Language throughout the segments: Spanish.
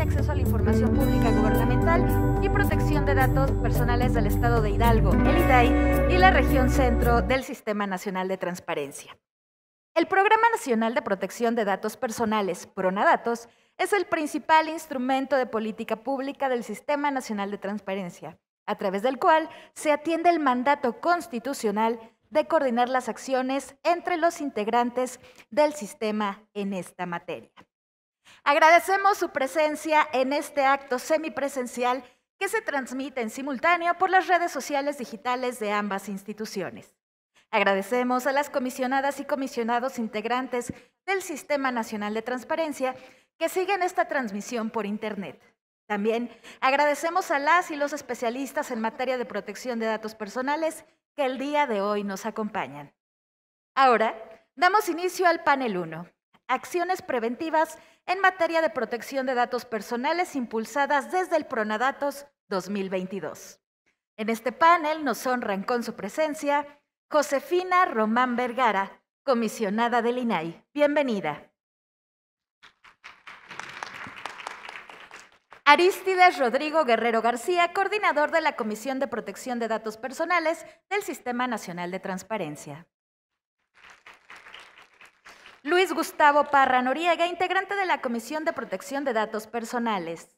acceso a la información pública gubernamental y protección de datos personales del Estado de Hidalgo, el IDAI, y la región centro del Sistema Nacional de Transparencia. El Programa Nacional de Protección de Datos Personales, PRONADATOS, es el principal instrumento de política pública del Sistema Nacional de Transparencia a través del cual se atiende el mandato constitucional de coordinar las acciones entre los integrantes del sistema en esta materia. Agradecemos su presencia en este acto semipresencial que se transmite en simultáneo por las redes sociales digitales de ambas instituciones. Agradecemos a las comisionadas y comisionados integrantes del Sistema Nacional de Transparencia que siguen esta transmisión por Internet. También agradecemos a las y los especialistas en materia de protección de datos personales que el día de hoy nos acompañan. Ahora, damos inicio al panel 1, acciones preventivas en materia de protección de datos personales impulsadas desde el Pronadatos 2022. En este panel nos honran con su presencia Josefina Román Vergara, comisionada del INAI. Bienvenida. Aristides Rodrigo Guerrero García, coordinador de la Comisión de Protección de Datos Personales del Sistema Nacional de Transparencia. Luis Gustavo Parra Noriega, integrante de la Comisión de Protección de Datos Personales.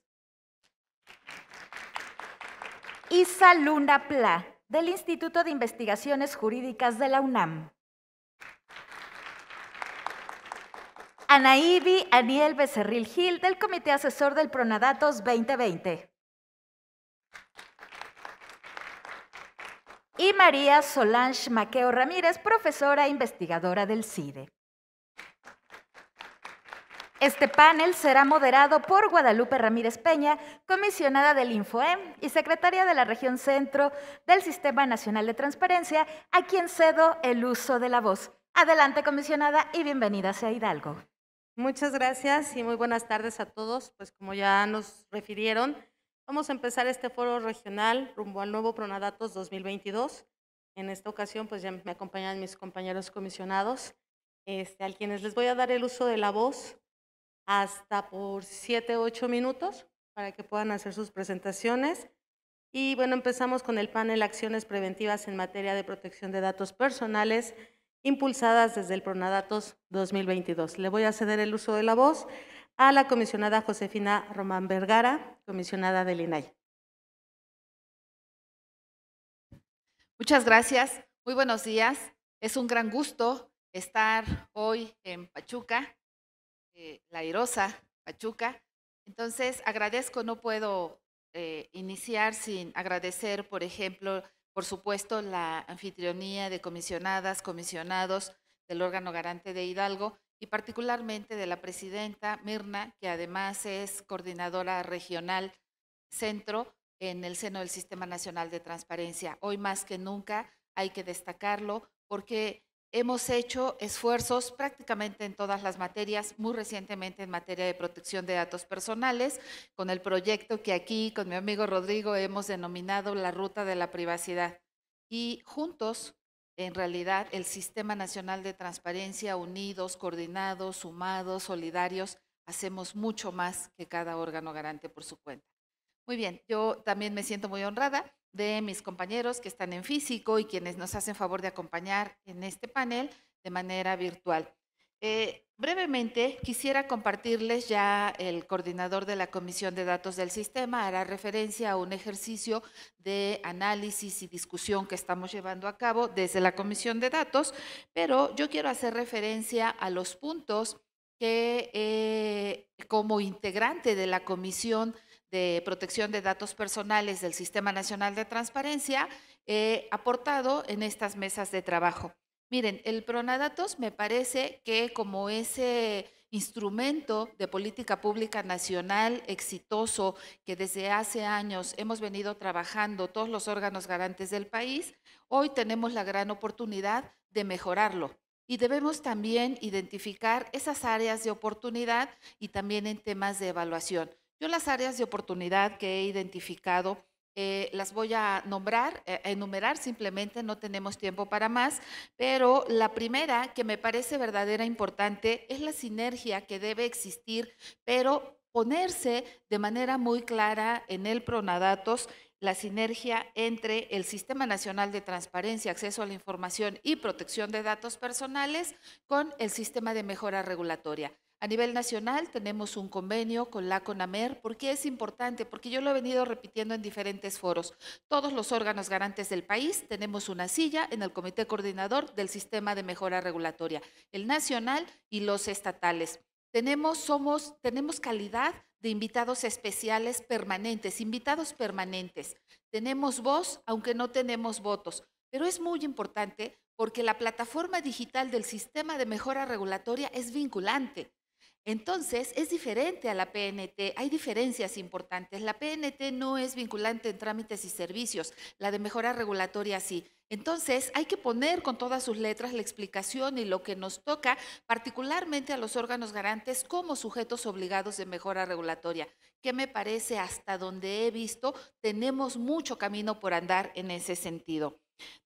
Isa Luna Pla, del Instituto de Investigaciones Jurídicas de la UNAM. Anaíbi Aniel Becerril Gil del Comité Asesor del Pronadatos 2020. Y María Solange Maqueo Ramírez, profesora e investigadora del CIDE. Este panel será moderado por Guadalupe Ramírez Peña, comisionada del InfoEM y secretaria de la región centro del Sistema Nacional de Transparencia, a quien cedo el uso de la voz. Adelante, comisionada, y bienvenida sea Hidalgo. Muchas gracias y muy buenas tardes a todos. Pues como ya nos refirieron, vamos a empezar este foro regional rumbo al nuevo Pronadatos 2022. En esta ocasión, pues ya me acompañan mis compañeros comisionados, este, a quienes les voy a dar el uso de la voz hasta por siete o ocho minutos para que puedan hacer sus presentaciones. Y bueno, empezamos con el panel Acciones Preventivas en materia de protección de datos personales impulsadas desde el Pronadatos 2022. Le voy a ceder el uso de la voz a la comisionada Josefina Román Vergara, comisionada del INAI. Muchas gracias, muy buenos días. Es un gran gusto estar hoy en Pachuca, eh, la irosa Pachuca. Entonces, agradezco, no puedo eh, iniciar sin agradecer, por ejemplo, por supuesto, la anfitrionía de comisionadas, comisionados del órgano garante de Hidalgo y particularmente de la presidenta Mirna, que además es coordinadora regional centro en el seno del Sistema Nacional de Transparencia. Hoy más que nunca hay que destacarlo porque hemos hecho esfuerzos prácticamente en todas las materias, muy recientemente en materia de protección de datos personales, con el proyecto que aquí con mi amigo Rodrigo hemos denominado la ruta de la privacidad. Y juntos, en realidad, el Sistema Nacional de Transparencia, unidos, coordinados, sumados, solidarios, hacemos mucho más que cada órgano garante por su cuenta. Muy bien, yo también me siento muy honrada de mis compañeros que están en físico y quienes nos hacen favor de acompañar en este panel de manera virtual. Eh, brevemente, quisiera compartirles ya el coordinador de la Comisión de Datos del Sistema hará referencia a un ejercicio de análisis y discusión que estamos llevando a cabo desde la Comisión de Datos, pero yo quiero hacer referencia a los puntos que eh, como integrante de la Comisión de Protección de Datos Personales del Sistema Nacional de Transparencia, eh, aportado en estas mesas de trabajo. Miren, el Pronadatos me parece que como ese instrumento de política pública nacional exitoso que desde hace años hemos venido trabajando todos los órganos garantes del país, hoy tenemos la gran oportunidad de mejorarlo. Y debemos también identificar esas áreas de oportunidad y también en temas de evaluación. Yo las áreas de oportunidad que he identificado eh, las voy a nombrar, eh, enumerar simplemente, no tenemos tiempo para más, pero la primera que me parece verdadera importante es la sinergia que debe existir, pero ponerse de manera muy clara en el Pronadatos la sinergia entre el Sistema Nacional de Transparencia, Acceso a la Información y Protección de Datos Personales con el Sistema de Mejora Regulatoria. A nivel nacional tenemos un convenio con la CONAMER. ¿Por qué es importante? Porque yo lo he venido repitiendo en diferentes foros. Todos los órganos garantes del país tenemos una silla en el Comité Coordinador del Sistema de Mejora Regulatoria, el nacional y los estatales. Tenemos, somos, tenemos calidad de invitados especiales permanentes, invitados permanentes. Tenemos voz, aunque no tenemos votos. Pero es muy importante porque la plataforma digital del sistema de mejora regulatoria es vinculante. Entonces, es diferente a la PNT, hay diferencias importantes. La PNT no es vinculante en trámites y servicios, la de mejora regulatoria sí. Entonces, hay que poner con todas sus letras la explicación y lo que nos toca, particularmente a los órganos garantes como sujetos obligados de mejora regulatoria, que me parece hasta donde he visto, tenemos mucho camino por andar en ese sentido.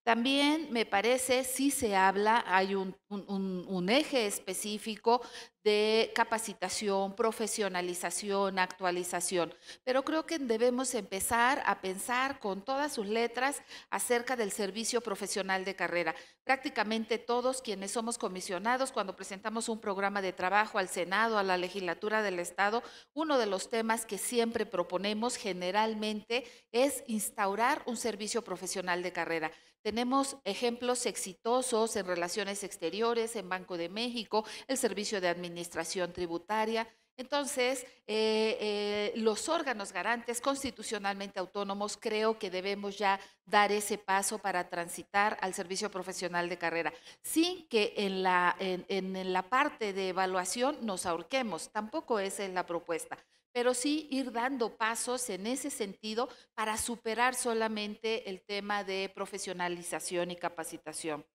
También me parece, si se habla, hay un un, eje específico de capacitación, profesionalización, actualización. Pero creo que debemos empezar a pensar con todas sus letras acerca del servicio profesional de carrera. Prácticamente todos quienes somos comisionados, cuando presentamos un programa de trabajo al Senado, a la legislatura del Estado, uno de los temas que siempre proponemos generalmente es instaurar un servicio profesional de carrera. Tenemos ejemplos exitosos en relaciones exteriores, en Banco de México, el Servicio de Administración Tributaria. Entonces, eh, eh, los órganos garantes constitucionalmente autónomos creo que debemos ya dar ese paso para transitar al servicio profesional de carrera, sin que en la, en, en la parte de evaluación nos ahorquemos. Tampoco esa es la propuesta pero sí ir dando pasos en ese sentido para superar solamente el tema de profesionalización y capacitación.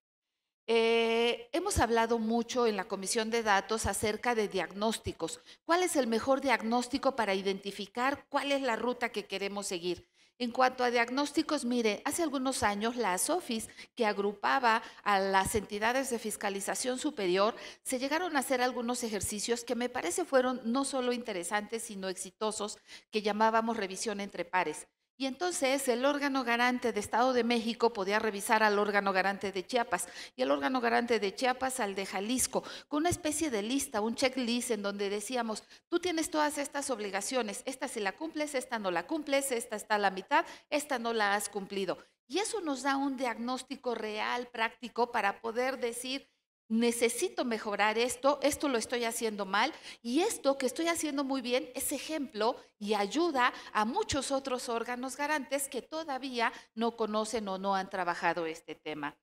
Eh, hemos hablado mucho en la Comisión de Datos acerca de diagnósticos. ¿Cuál es el mejor diagnóstico para identificar cuál es la ruta que queremos seguir? En cuanto a diagnósticos, mire, hace algunos años la SOFIS, que agrupaba a las entidades de fiscalización superior, se llegaron a hacer algunos ejercicios que me parece fueron no solo interesantes, sino exitosos, que llamábamos revisión entre pares. Y entonces el órgano garante de Estado de México podía revisar al órgano garante de Chiapas y el órgano garante de Chiapas al de Jalisco, con una especie de lista, un checklist en donde decíamos, tú tienes todas estas obligaciones, esta si la cumples, esta no la cumples, esta está a la mitad, esta no la has cumplido. Y eso nos da un diagnóstico real, práctico, para poder decir, necesito mejorar esto, esto lo estoy haciendo mal y esto que estoy haciendo muy bien es ejemplo y ayuda a muchos otros órganos garantes que todavía no conocen o no han trabajado este tema.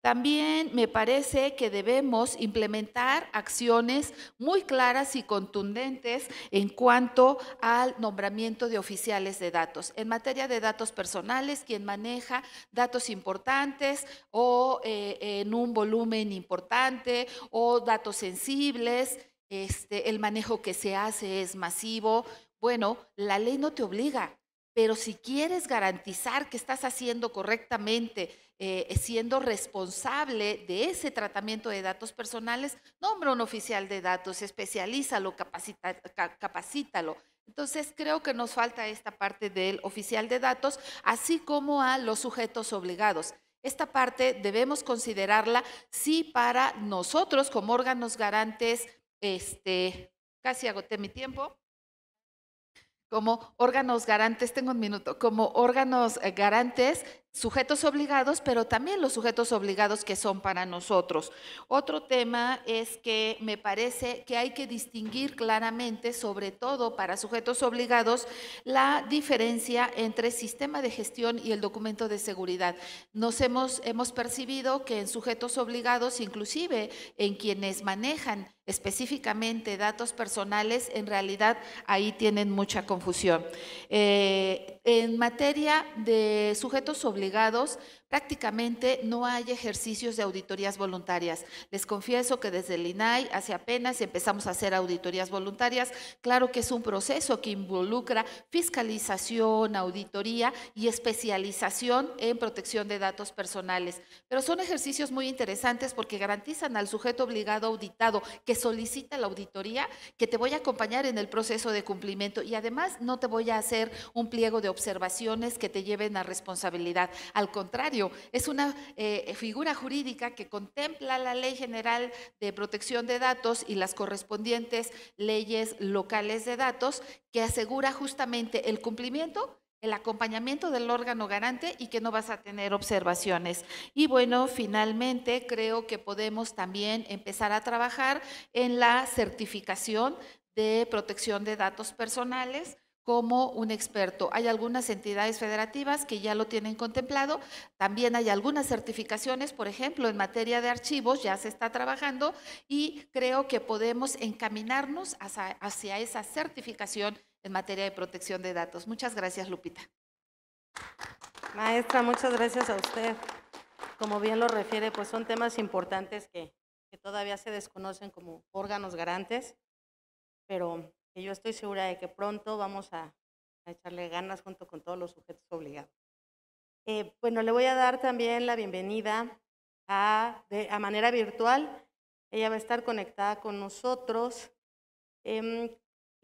También me parece que debemos implementar acciones muy claras y contundentes en cuanto al nombramiento de oficiales de datos. En materia de datos personales, quien maneja datos importantes o eh, en un volumen importante o datos sensibles, este, el manejo que se hace es masivo. Bueno, la ley no te obliga, pero si quieres garantizar que estás haciendo correctamente, eh, eh, siendo responsable de ese tratamiento de datos personales, nombra un oficial de datos, especialízalo, capacítalo. Entonces, creo que nos falta esta parte del oficial de datos, así como a los sujetos obligados. Esta parte debemos considerarla sí para nosotros como órganos garantes, este, casi agoté mi tiempo, como órganos garantes, tengo un minuto, como órganos eh, garantes sujetos obligados, pero también los sujetos obligados que son para nosotros. Otro tema es que me parece que hay que distinguir claramente, sobre todo para sujetos obligados, la diferencia entre sistema de gestión y el documento de seguridad. Nos hemos, hemos percibido que en sujetos obligados, inclusive en quienes manejan específicamente datos personales, en realidad ahí tienen mucha confusión. Eh, en materia de sujetos obligados, legados. Prácticamente no hay ejercicios de auditorías voluntarias. Les confieso que desde el INAI hace apenas empezamos a hacer auditorías voluntarias. Claro que es un proceso que involucra fiscalización, auditoría y especialización en protección de datos personales. Pero son ejercicios muy interesantes porque garantizan al sujeto obligado auditado que solicita la auditoría que te voy a acompañar en el proceso de cumplimiento y además no te voy a hacer un pliego de observaciones que te lleven a responsabilidad. Al contrario, es una eh, figura jurídica que contempla la Ley General de Protección de Datos y las correspondientes leyes locales de datos que asegura justamente el cumplimiento el acompañamiento del órgano garante y que no vas a tener observaciones. Y bueno, finalmente creo que podemos también empezar a trabajar en la certificación de protección de datos personales como un experto. Hay algunas entidades federativas que ya lo tienen contemplado, también hay algunas certificaciones, por ejemplo, en materia de archivos ya se está trabajando y creo que podemos encaminarnos hacia, esa certificación en materia de protección de datos. Muchas gracias, Lupita. Maestra, muchas gracias a usted. Como bien lo refiere, pues son temas importantes que todavía se desconocen como órganos garantes, pero que yo estoy segura de que pronto vamos a, echarle ganas junto con todos los sujetos obligados. Eh, bueno, le voy a dar también la bienvenida a, a manera virtual. Ella va a estar conectada con nosotros. Em,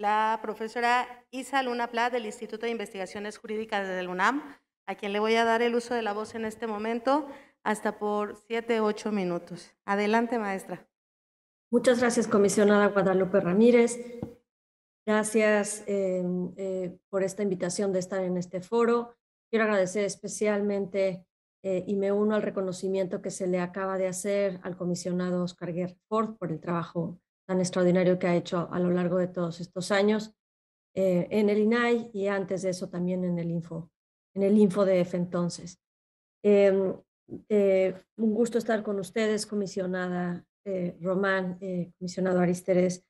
la profesora Isa Luna del Instituto de Investigaciones Jurídicas la UNAM, a quien le voy a dar el uso de la voz en este momento hasta por siete, ocho minutos. Adelante, maestra. Muchas gracias, comisionada Guadalupe Ramírez. Gracias em, eh, por esta invitación de estar en este foro. Quiero agradecer especialmente eh, y me uno al reconocimiento que se le acaba de hacer al comisionado Oscar Guerrero Ford por el trabajo tan extraordinario que ha hecho a lo largo de todos estos años eh, en el INAI y antes de eso también en el Info, en el InfoDF entonces. Em, un gusto estar con ustedes, comisionada Román, comisionado Aristeres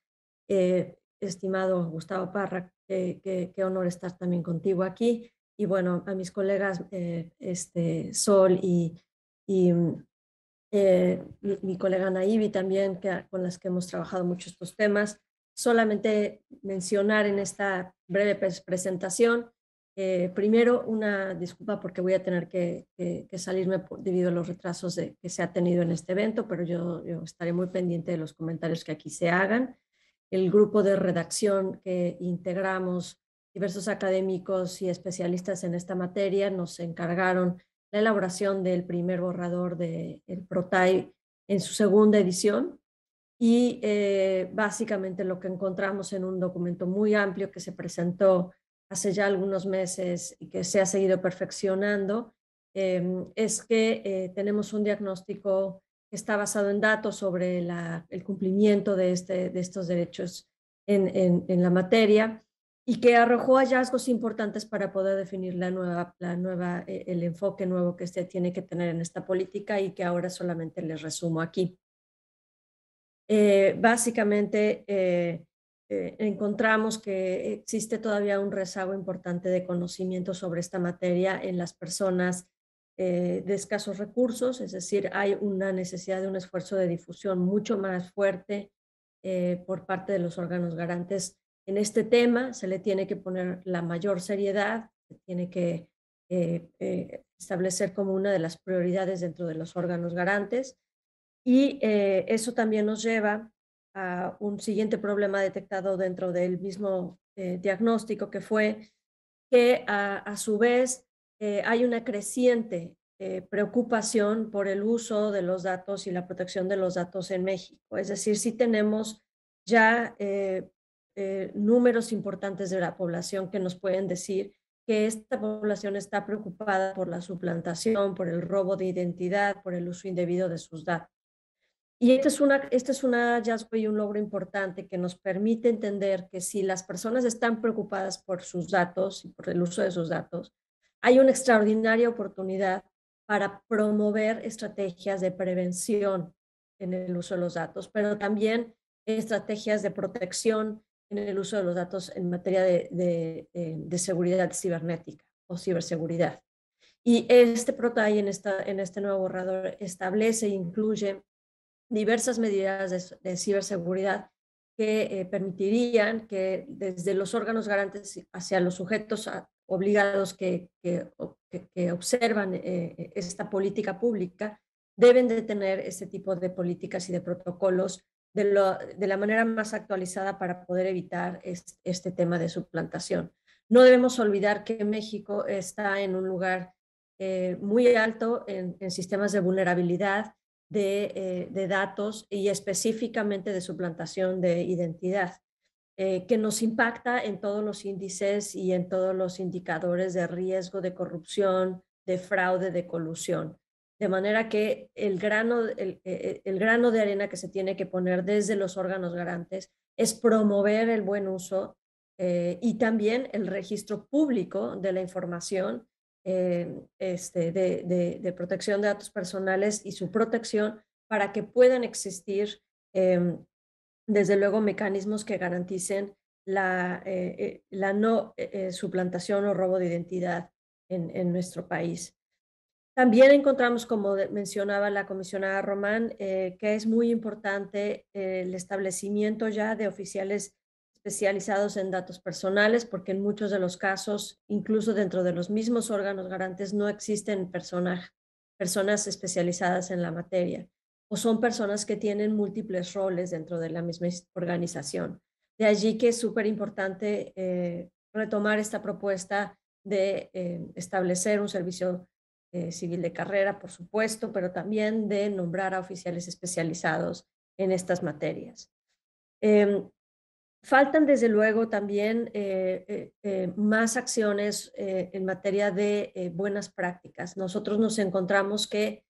estimado Gustavo Parra, qué, honor estar también contigo aquí. Y bueno, a mis colegas eh, este, Sol y, mm, eh, mi colega Naivi también, que, con las que hemos trabajado mucho estos temas. Solamente mencionar en esta breve presentación, eh, primero una disculpa porque voy a tener que, salirme debido a los retrasos que se ha tenido en este evento, pero yo estaré muy pendiente de los comentarios que aquí se hagan el grupo de redacción que integramos diversos académicos y especialistas en esta materia nos encargaron la elaboración del primer borrador del el Protai en su segunda edición y eh, básicamente lo que encontramos en un documento muy amplio que se presentó hace ya algunos meses y que se ha seguido perfeccionando em, es que eh, tenemos un diagnóstico que está basado en datos sobre el cumplimiento de, este, de estos derechos en, la materia y que arrojó hallazgos importantes para poder definir la nueva, la nueva, eh, el enfoque nuevo que se tiene que tener en esta política y que ahora solamente les resumo aquí. Eh, básicamente, eh, encontramos que existe todavía un rezago importante de conocimiento sobre esta materia en las personas eh, de escasos recursos, es decir, hay una necesidad de un esfuerzo de difusión mucho más fuerte eh, por parte de los órganos garantes. En este tema se le tiene que poner la mayor seriedad, tiene que eh, establecer como una de las prioridades dentro de los órganos garantes y eso también nos lleva a un siguiente problema detectado dentro del mismo diagnóstico que fue que a su vez eh, hay una creciente eh, preocupación por el uso de los datos y la protección de los datos en México. Es decir, sí tenemos ya eh, números importantes de la población que nos pueden decir que esta población está preocupada por la suplantación, por el robo de identidad, por el uso indebido de sus datos. Y esta es, una, este es un hallazgo y un logro importante que nos permite entender que si las personas están preocupadas por sus datos y por el uso de sus datos, hay una extraordinaria oportunidad para promover estrategias de prevención en el uso de los datos, pero también estrategias de protección en el uso de los datos en materia de, eh, seguridad cibernética o ciberseguridad. Y este protocolo en, esta, en este nuevo borrador establece e incluye diversas medidas de, ciberseguridad que eh, permitirían que desde los órganos garantes hacia los sujetos obligados que, que, observan eh, eh, esta política pública deben de tener este tipo de políticas y de protocolos de, la manera más actualizada para poder evitar este tema de suplantación. No debemos olvidar que México está en un lugar eh, muy alto en, sistemas de vulnerabilidad de datos y específicamente de suplantación de identidad. Eh, que nos impacta en todos los índices y en todos los indicadores de riesgo de corrupción, de fraude, de colusión. De manera que el grano, el, eh, grano de arena que se tiene que poner desde los órganos garantes es promover el buen uso eh, y también el registro público de la información este, de, de, protección de datos personales y su protección para que puedan existir em, desde luego mecanismos que garanticen la, eh, eh, no eh, suplantación o robo de identidad en, nuestro país. También encontramos, como mencionaba la comisionada Román, que es muy importante el establecimiento ya de oficiales especializados en datos personales, porque en muchos de los casos, incluso dentro de los mismos órganos garantes, no existen personas especializadas en la materia o son personas que tienen múltiples roles dentro de la misma organización. De allí que es súper importante eh, retomar esta propuesta de eh, establecer un servicio eh, civil de carrera, por supuesto, pero también de nombrar a oficiales especializados en estas materias. Em, faltan, desde luego, también más acciones en materia de buenas prácticas. Nosotros nos encontramos que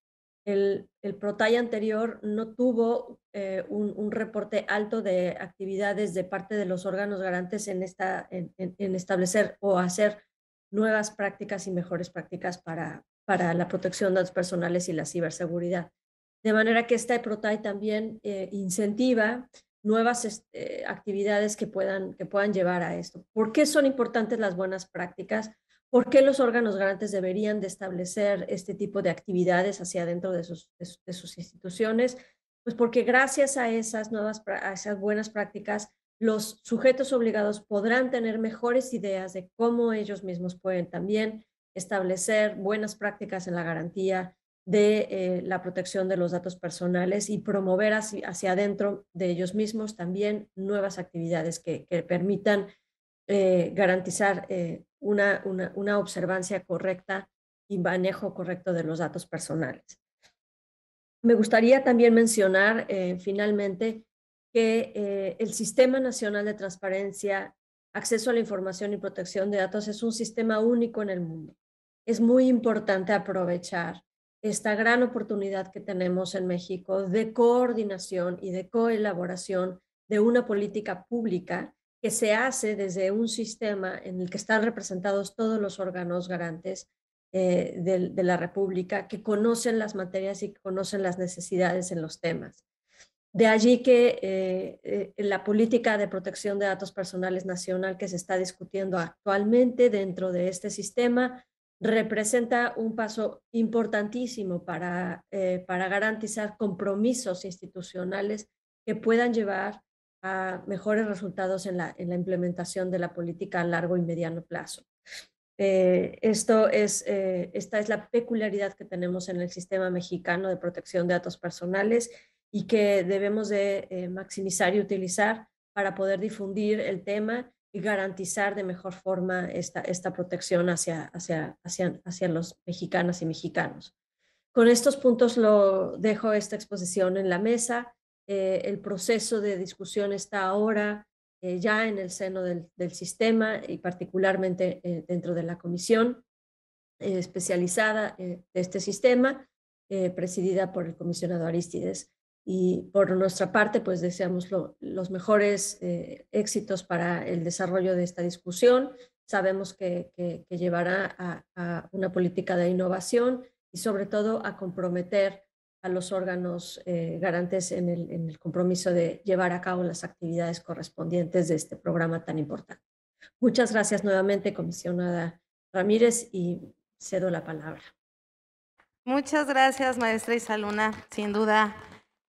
el, PROTAI anterior no tuvo eh, un, reporte alto de actividades de parte de los órganos garantes en, establecer o hacer nuevas prácticas y mejores prácticas para, la protección de datos personales y la ciberseguridad. De manera que esta PROTAI también eh, incentiva nuevas este, actividades que puedan, que puedan llevar a esto. ¿Por qué son importantes las buenas prácticas? ¿Por qué los órganos garantes deberían de establecer este tipo de actividades hacia dentro de sus, instituciones? Pues porque gracias a esas nuevas, esas buenas prácticas, los sujetos obligados podrán tener mejores ideas de cómo ellos mismos pueden también establecer buenas prácticas en la garantía de eh, la protección de los datos personales y promover hacia, hacia adentro de ellos mismos también nuevas actividades que permitan eh, garantizar eh, una, observancia correcta y manejo correcto de los datos personales. Me gustaría también mencionar eh, finalmente que el Sistema Nacional de Transparencia, Acceso a la Información y Protección de Datos es un sistema único en el mundo. Es muy importante aprovechar esta gran oportunidad que tenemos en México de coordinación y de coelaboración de una política pública que se hace desde un sistema en el que están representados todos los órganos garantes eh, de, la República, que conocen las materias y conocen las necesidades en los temas. De allí que eh, eh, la política de protección de datos personales nacional que se está discutiendo actualmente dentro de este sistema representa un paso importantísimo para, para garantizar compromisos institucionales que puedan llevar a mejores resultados en la, en la, implementación de la política a largo y mediano plazo. Eh, esto es, eh, esta es la peculiaridad que tenemos en el sistema mexicano de protección de datos personales y que debemos de eh, maximizar y utilizar para poder difundir el tema y garantizar de mejor forma esta, esta protección hacia, hacia, hacia, hacia los mexicanos y mexicanos. Con estos puntos lo dejo esta exposición en la mesa. Eh, el proceso de discusión está ahora eh, ya en el seno del, sistema y particularmente eh, dentro de la comisión especializada de este sistema, presidida por el comisionado Aristides. Y por nuestra parte, pues deseamos los mejores éxitos para el desarrollo de esta discusión. Sabemos que, llevará a una política de innovación y sobre todo a comprometer a los órganos eh, garantes en el, en el compromiso de llevar a cabo las actividades correspondientes de este programa tan importante. Muchas gracias nuevamente, comisionada Ramírez, y cedo la palabra. Muchas gracias, maestra Isaluna. Sin duda,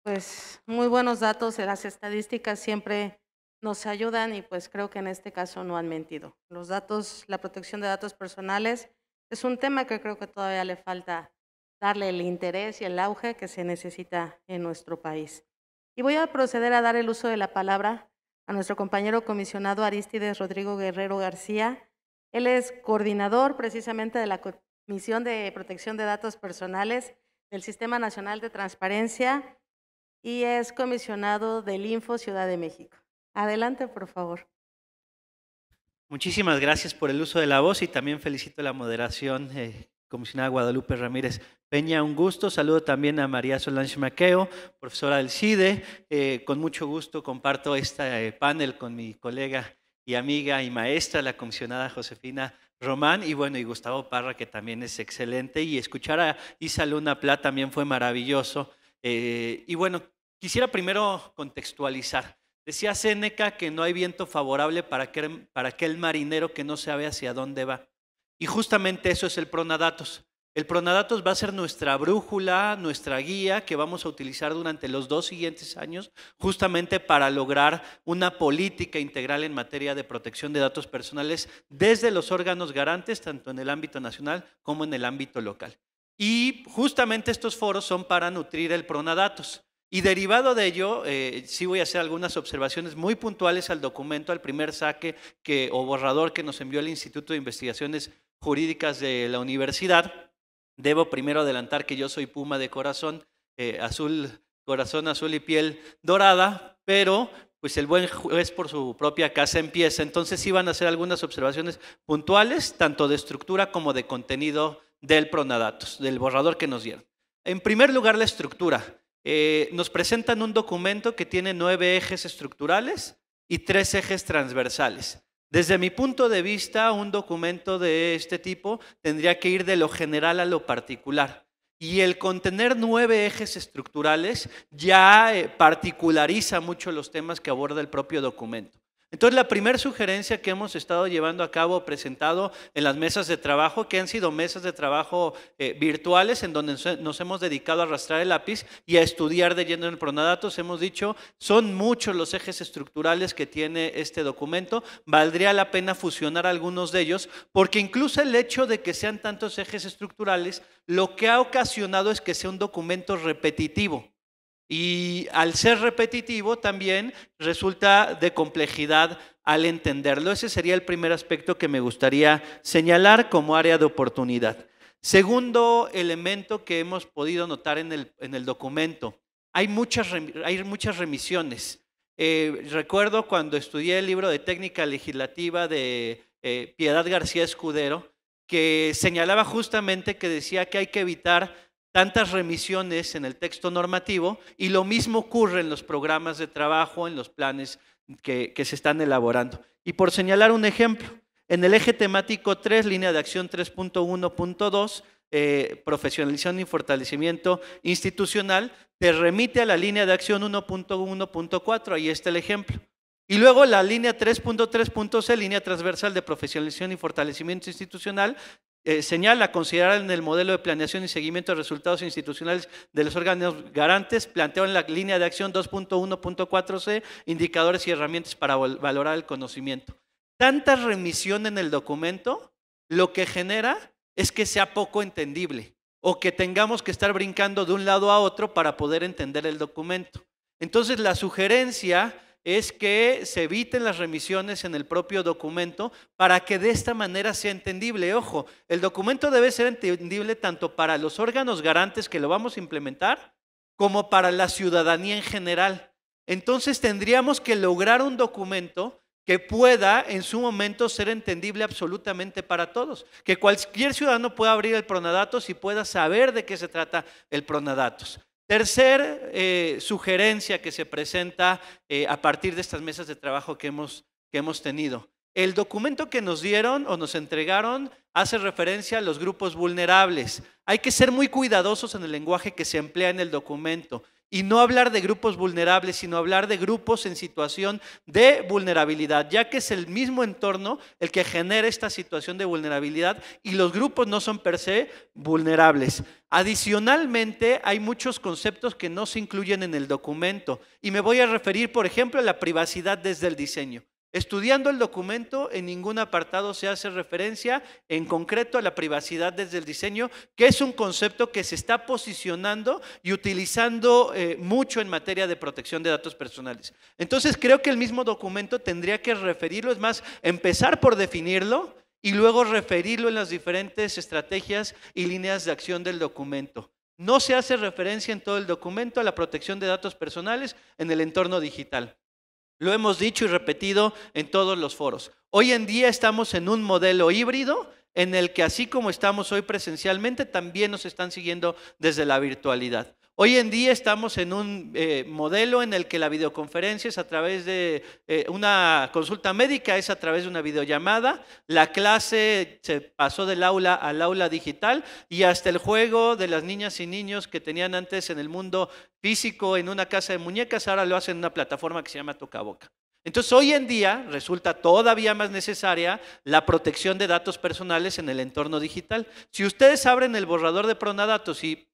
pues muy buenos datos, las estadísticas siempre nos ayudan y pues creo que en este caso no han mentido. Los datos, la protección de datos personales es un tema que creo que todavía le falta darle el interés y el auge que se necesita en nuestro país. Y voy a proceder a dar el uso de la palabra a nuestro compañero comisionado Aristides Rodrigo Guerrero García. Él es coordinador precisamente de la Comisión de Protección de Datos Personales del Sistema Nacional de Transparencia y es comisionado del Info Ciudad de México. Adelante, por favor. Muchísimas gracias por el uso de la voz y también felicito la moderación eh, comisionada Guadalupe Ramírez Peña, un gusto. Saludo también a María Solange Maqueo, profesora del CIDE. Eh, con mucho gusto comparto este eh, panel con mi colega y amiga y maestra, la comisionada Josefina Román, y bueno, y Gustavo Parra, que también es excelente. Y escuchar a Isa Luna plata también fue maravilloso. Eh, y bueno, quisiera primero contextualizar. Decía Séneca que no hay viento favorable para para aquel marinero que no sabe hacia dónde va. Y justamente eso es el pronadatos. El pronadatos va a ser nuestra brújula, nuestra guía que vamos a utilizar durante los dos siguientes años, justamente para lograr una política integral en materia de protección de datos personales desde los órganos garantes, tanto en el ámbito nacional como en el ámbito local. Y justamente estos foros son para nutrir el pronadatos. Y derivado de ello, eh, sí voy a hacer algunas observaciones muy puntuales al documento, al primer saque o borrador que nos envió el Instituto de Investigaciones jurídicas de la universidad. Debo primero adelantar que yo soy puma de corazón eh, azul, corazón azul y piel dorada, pero pues el buen juez por su propia casa empieza. Entonces iban a hacer algunas observaciones puntuales, tanto de estructura como de contenido del pronadatos, del borrador que nos dieron. En primer lugar, la estructura. Eh, nos presentan un documento que tiene nueve ejes estructurales y tres ejes transversales. Desde mi punto de vista, un documento de este tipo tendría que ir de lo general a lo particular. Y el contener nueve ejes estructurales ya eh, particulariza mucho los temas que aborda el propio documento. Entonces, la primera sugerencia que hemos estado llevando a cabo, presentado en las mesas de trabajo, que han sido mesas de trabajo eh, virtuales, en donde nos hemos dedicado a arrastrar el lápiz y a estudiar de lleno el pronadatos, hemos dicho, son muchos los ejes estructurales que tiene este documento, valdría la pena fusionar algunos de ellos, porque incluso el hecho de que sean tantos ejes estructurales, lo que ha ocasionado es que sea un documento repetitivo. Y al ser repetitivo también resulta de complejidad al entenderlo. Ese sería el primer aspecto que me gustaría señalar como área de oportunidad. Segundo elemento que hemos podido notar en el, documento, hay muchas, remisiones. Eh, recuerdo cuando estudié el libro de técnica legislativa de eh, Piedad García Escudero, que señalaba justamente que decía que hay que evitar tantas remisiones en el texto normativo y lo mismo ocurre en los programas de trabajo, en los planes que, se están elaborando. Y por señalar un ejemplo, en el eje temático 3, línea de acción 3.1.2, eh, profesionalización y fortalecimiento institucional, te remite a la línea de acción 1.1.4, ahí está el ejemplo. Y luego la línea 3.3.c, línea transversal de profesionalización y fortalecimiento institucional, eh, señala considerar en el modelo de planeación y seguimiento de resultados institucionales de los órganos garantes, planteó en la línea de acción 2.1.4c, indicadores y herramientas para valorar el conocimiento. Tanta remisión en el documento lo que genera es que sea poco entendible o que tengamos que estar brincando de un lado a otro para poder entender el documento. Entonces la sugerencia es que se eviten las remisiones en el propio documento para que de esta manera sea entendible. Ojo, el documento debe ser entendible tanto para los órganos garantes que lo vamos a implementar como para la ciudadanía en general. Entonces tendríamos que lograr un documento que pueda en su momento ser entendible absolutamente para todos, que cualquier ciudadano pueda abrir el pronadatos y pueda saber de qué se trata el pronadatos. Tercer eh, sugerencia que se presenta eh, a partir de estas mesas de trabajo que hemos tenido. El documento que nos dieron o nos entregaron hace referencia a los grupos vulnerables. Hay que ser muy cuidadosos en el lenguaje que se emplea en el documento. Y no hablar de grupos vulnerables, sino hablar de grupos en situación de vulnerabilidad, ya que es el mismo entorno el que genera esta situación de vulnerabilidad y los grupos no son per se vulnerables. Adicionalmente, hay muchos conceptos que no se incluyen en el documento y me voy a referir, por ejemplo, a la privacidad desde el diseño. Estudiando el documento, en ningún apartado se hace referencia en concreto a la privacidad desde el diseño, que es un concepto que se está posicionando y utilizando eh, mucho en materia de protección de datos personales. Entonces creo que el mismo documento tendría que referirlo, es más, empezar por definirlo y luego referirlo en las diferentes estrategias y líneas de acción del documento. No se hace referencia en todo el documento a la protección de datos personales en el entorno digital. Lo hemos dicho y repetido en todos los foros. Hoy en día estamos en un modelo híbrido en el que así como estamos hoy presencialmente, también nos están siguiendo desde la virtualidad. Hoy en día estamos en un eh, modelo en el que la videoconferencia es a través de eh, una consulta médica, es a través de una videollamada, la clase se pasó del aula al aula digital y hasta el juego de las niñas y niños que tenían antes en el mundo físico en una casa de muñecas, ahora lo hacen en una plataforma que se llama Toca Boca. Entonces hoy en día resulta todavía más necesaria la protección de datos personales en el entorno digital. Si ustedes abren el borrador de Pronadatos y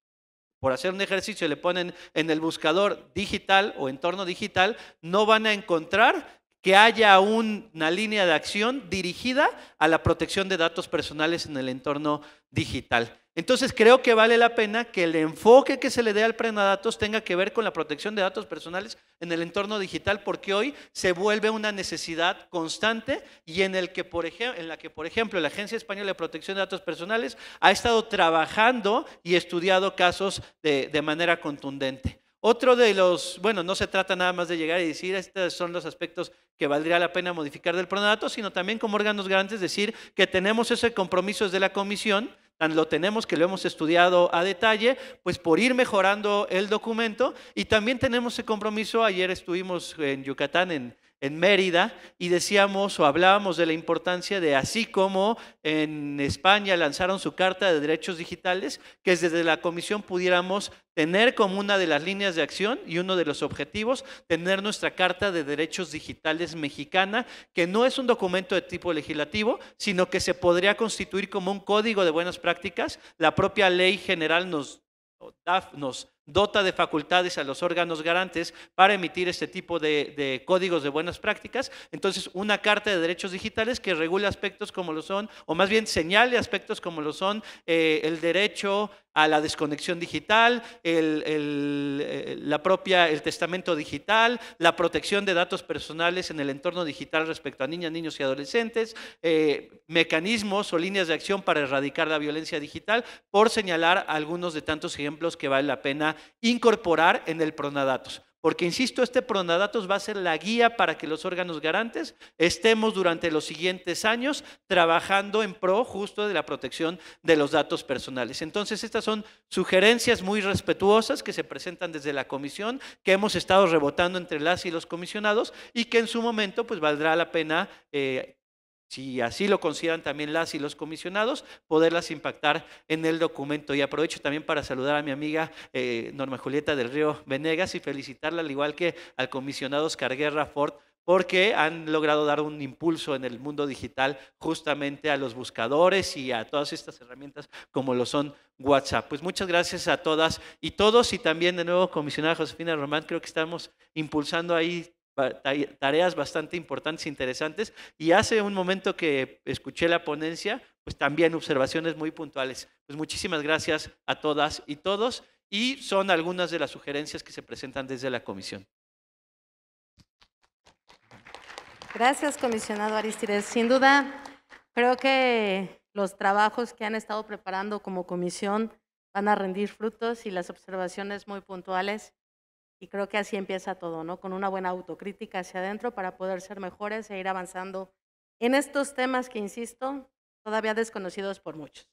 por hacer un ejercicio y le ponen en el buscador digital o entorno digital, no van a encontrar que haya una línea de acción dirigida a la protección de datos personales en el entorno digital. Entonces creo que vale la pena que el enfoque que se le dé al datos tenga que ver con la protección de datos personales en el entorno digital, porque hoy se vuelve una necesidad constante y en, el que, en la que, por ejemplo, la Agencia Española de Protección de Datos Personales ha estado trabajando y estudiando casos de manera contundente. Otro de los, bueno, no se trata nada más de llegar y decir, estos son los aspectos que valdría la pena modificar del pronato, sino también como órganos grandes decir que tenemos ese compromiso desde la comisión, lo tenemos que lo hemos estudiado a detalle, pues por ir mejorando el documento y también tenemos ese compromiso, ayer estuvimos en Yucatán en en Mérida y decíamos o hablábamos de la importancia de así como en España lanzaron su Carta de Derechos Digitales, que desde la Comisión pudiéramos tener como una de las líneas de acción y uno de los objetivos, tener nuestra Carta de Derechos Digitales mexicana, que no es un documento de tipo legislativo, sino que se podría constituir como un código de buenas prácticas. La propia ley general nos, nos dota de facultades a los órganos garantes para emitir este tipo de, códigos de buenas prácticas. Entonces, una carta de derechos digitales que regula aspectos como lo son, o más bien señale aspectos como lo son eh, el derecho a la desconexión digital, el, eh, la propia, el testamento digital, la protección de datos personales en el entorno digital respecto a niñas, niños y adolescentes, eh, mecanismos o líneas de acción para erradicar la violencia digital, por señalar algunos de tantos ejemplos que vale la pena incorporar en el pronadatos. Porque, insisto, este pronadatos va a ser la guía para que los órganos garantes estemos durante los siguientes años trabajando en pro justo de la protección de los datos personales. Entonces, estas son sugerencias muy respetuosas que se presentan desde la comisión, que hemos estado rebotando entre las y los comisionados y que en su momento pues valdrá la pena eh, si así lo consideran también las y los comisionados, poderlas impactar en el documento. Y aprovecho también para saludar a mi amiga eh, Norma Julieta del Río Venegas y felicitarla, al igual que al comisionado Oscar Guerra Ford, porque han logrado dar un impulso en el mundo digital justamente a los buscadores y a todas estas herramientas como lo son WhatsApp. Pues muchas gracias a todas y todos y también de nuevo comisionada Josefina Román, creo que estamos impulsando ahí tareas bastante importantes, interesantes. Y hace un momento que escuché la ponencia, pues también observaciones muy puntuales. Pues muchísimas gracias a todas y todos. Y son algunas de las sugerencias que se presentan desde la comisión. Gracias, comisionado Aristides. Sin duda, creo que los trabajos que han estado preparando como comisión van a rendir frutos y las observaciones muy puntuales y creo que así empieza todo, ¿no? Con una buena autocrítica hacia adentro para poder ser mejores e ir avanzando en estos temas que, insisto, todavía desconocidos por muchos.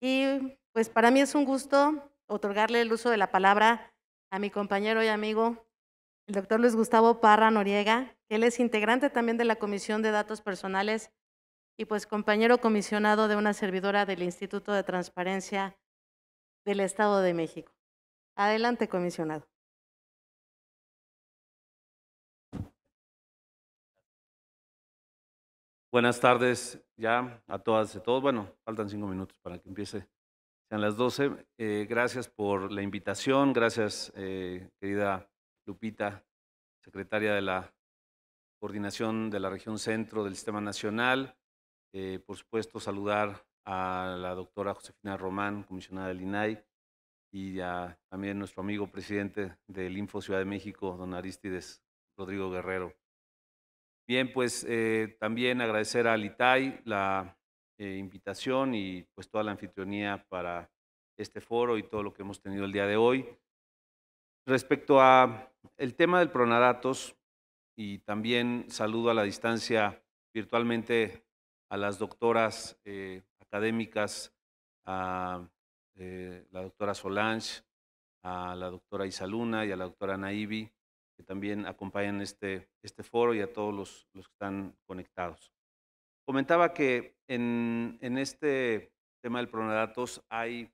Y pues para mí es un gusto otorgarle el uso de la palabra a mi compañero y amigo, el doctor Luis Gustavo Parra Noriega, que él es integrante también de la Comisión de Datos Personales y pues compañero comisionado de una servidora del Instituto de Transparencia del Estado de México. Adelante, comisionado. Buenas tardes ya a todas y a todos. Bueno, faltan cinco minutos para que empiece, sean las doce. Eh, gracias por la invitación, gracias eh, querida Lupita, secretaria de la coordinación de la región centro del Sistema Nacional. Eh, por supuesto, saludar a la doctora Josefina Román, comisionada del INAI, y a también nuestro amigo presidente del Info Ciudad de México, don Aristides Rodrigo Guerrero. Bien, pues eh, también agradecer a Litay la eh, invitación y pues toda la anfitrionía para este foro y todo lo que hemos tenido el día de hoy. Respecto a el tema del pronadatos y también saludo a la distancia virtualmente a las doctoras eh, académicas, a la doctora Solange, a la doctora Isaluna y a la doctora Naibi, también acompañan este, este foro y a todos los, que están conectados. Comentaba que en, este tema del pronadatos hay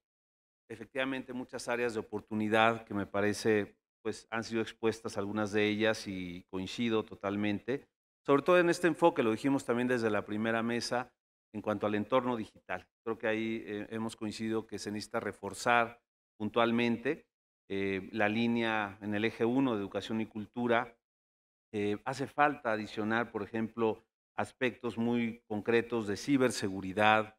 efectivamente muchas áreas de oportunidad que me parece pues han sido expuestas algunas de ellas y coincido totalmente, sobre todo en este enfoque, lo dijimos también desde la primera mesa, en cuanto al entorno digital. Creo que ahí eh, hemos coincidido que se necesita reforzar puntualmente eh, la línea en el eje 1 de educación y cultura. Eh, hace falta adicionar, por ejemplo, aspectos muy concretos de ciberseguridad,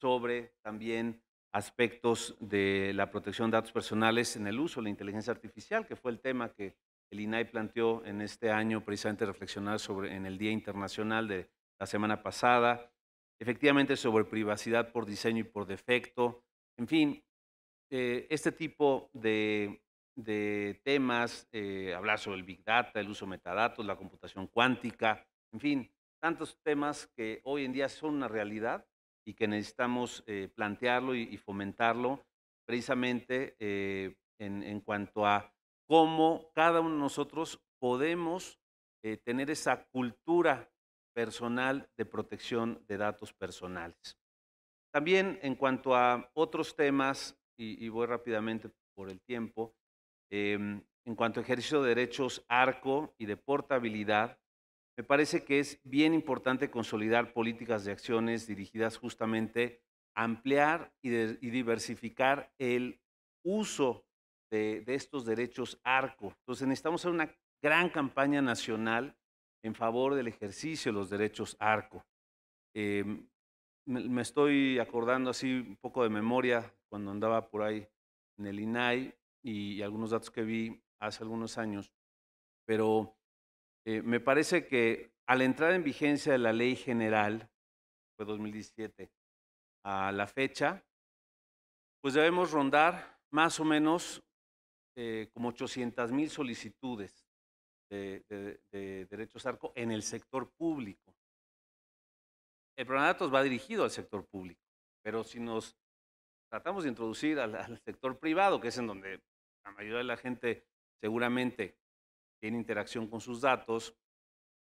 sobre también aspectos de la protección de datos personales en el uso de la inteligencia artificial, que fue el tema que el INAI planteó en este año precisamente reflexionar sobre en el Día Internacional de la semana pasada, efectivamente sobre privacidad por diseño y por defecto, en fin, eh, este tipo de, temas, eh, hablar sobre el Big Data, el uso de metadatos, la computación cuántica, en fin, tantos temas que hoy en día son una realidad y que necesitamos eh, plantearlo y, y, fomentarlo precisamente en, en, cuanto a cómo cada uno de nosotros podemos tener esa cultura personal de protección de datos personales. También en cuanto a otros temas y, voy rápidamente por el tiempo. Em, en cuanto a ejercicio de derechos, arco y de portabilidad, me parece que es bien importante consolidar políticas de acciones dirigidas justamente a ampliar y, diversificar el uso de, estos derechos arco. Entonces necesitamos hacer una gran campaña nacional en favor del ejercicio de los derechos arco. Em, me, estoy acordando así un poco de memoria cuando andaba por ahí en el INAI y, algunos datos que vi hace algunos años, pero eh, me parece que al entrar en vigencia de la ley general, fue 2017, a la fecha, pues debemos rondar más o menos eh, como 800 mil solicitudes de, de, derechos arco en el sector público. El programa de datos va dirigido al sector público, pero si nos tratamos de introducir al, sector privado, que es en donde la mayoría de la gente seguramente tiene interacción con sus datos,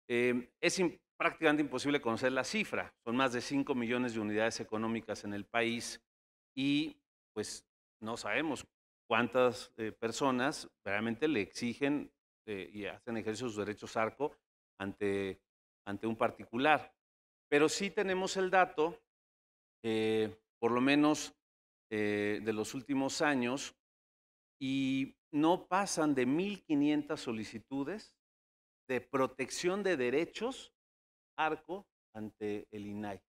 em, es prácticamente imposible conocer la cifra. Son más de 5 millones de unidades económicas en el país y pues no sabemos cuántas eh, personas realmente le exigen eh, y hacen ejercicio de sus derechos arco ante, ante un particular. Pero sí tenemos el dato, eh, por lo menos eh, de los últimos años y no pasan de 1.500 solicitudes de protección de derechos arco ante el INAI.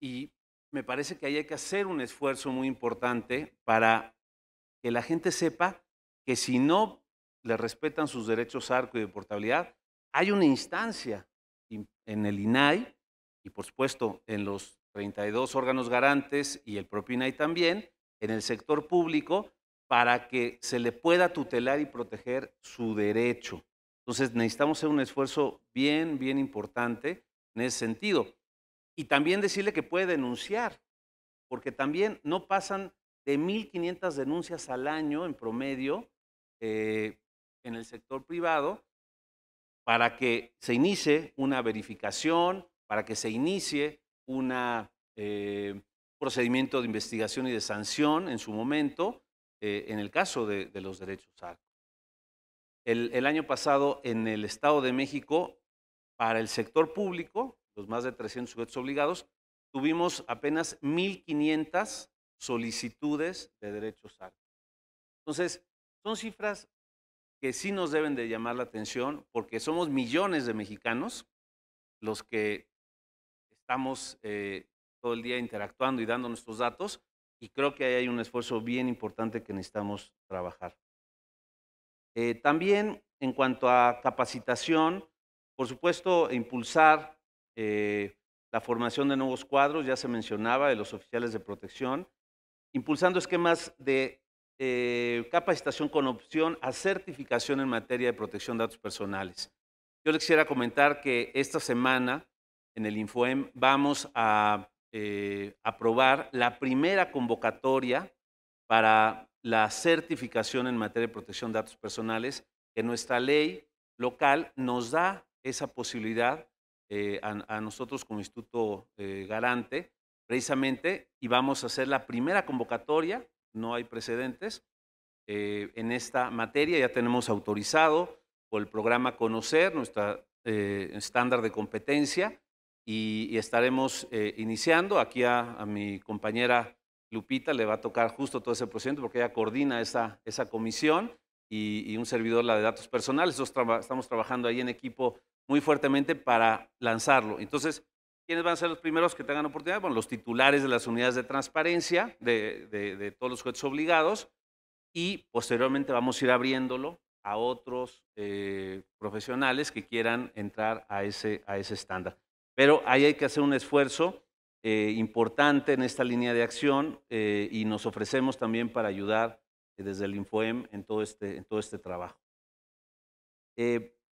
Y me parece que ahí hay que hacer un esfuerzo muy importante para que la gente sepa que si no le respetan sus derechos arco y de portabilidad, hay una instancia en el INAI y por supuesto en los 32 órganos garantes y el y también, en el sector público, para que se le pueda tutelar y proteger su derecho. Entonces necesitamos hacer un esfuerzo bien, bien importante en ese sentido. Y también decirle que puede denunciar, porque también no pasan de 1.500 denuncias al año en promedio eh, en el sector privado para que se inicie una verificación, para que se inicie un eh, procedimiento de investigación y de sanción en su momento eh, en el caso de, los derechos arcos El, el, año pasado en el Estado de México, para el sector público, los más de 300 sujetos obligados, tuvimos apenas 1.500 solicitudes de derechos arcos Entonces, son cifras que sí nos deben de llamar la atención porque somos millones de mexicanos los que estamos eh, todo el día interactuando y dando nuestros datos y creo que ahí hay un esfuerzo bien importante que necesitamos trabajar. Eh, también en cuanto a capacitación, por supuesto, impulsar eh, la formación de nuevos cuadros, ya se mencionaba, de los oficiales de protección, impulsando esquemas de capacitación con opción a certificación en materia de protección de datos personales. Yo les quisiera comentar que esta semana en el InfoEM vamos a eh, aprobar la primera convocatoria para la certificación en materia de protección de datos personales, que nuestra ley local nos da esa posibilidad eh, a, nosotros como instituto eh, garante, precisamente, y vamos a hacer la primera convocatoria, no hay precedentes, en esta materia ya tenemos autorizado por el programa Conocer, nuestro estándar de competencia, y, estaremos eh, iniciando. Aquí a, mi compañera Lupita le va a tocar justo todo ese procedimiento porque ella coordina esa, esa comisión y, un servidor, la de datos personales. estamos trabajando ahí en equipo muy fuertemente para lanzarlo. Entonces, ¿quiénes van a ser los primeros que tengan oportunidad? Bueno, los titulares de las unidades de transparencia de, todos los jueces obligados y posteriormente vamos a ir abriéndolo a otros eh, profesionales que quieran entrar a ese, a ese estándar. Pero ahí hay que hacer un esfuerzo eh, importante en esta línea de acción eh, y nos ofrecemos también para ayudar eh, desde el InfoEM en todo este, este trabajo.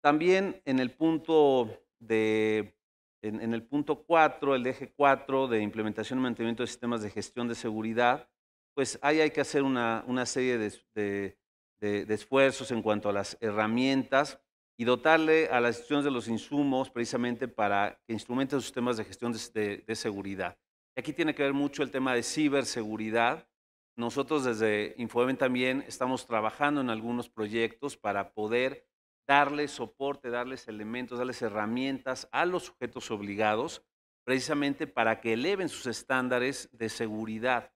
también en el punto el 4, el eje 4 de implementación y mantenimiento de sistemas de gestión de seguridad, pues ahí hay que hacer una, serie de, esfuerzos en cuanto a las herramientas y dotarle a las instituciones de los insumos precisamente para que instrumenten sus temas de gestión de, seguridad. Y aquí tiene que ver mucho el tema de ciberseguridad. Nosotros desde Infoeven también estamos trabajando en algunos proyectos para poder darle soporte, darles elementos, darles herramientas a los sujetos obligados, precisamente para que eleven sus estándares de seguridad.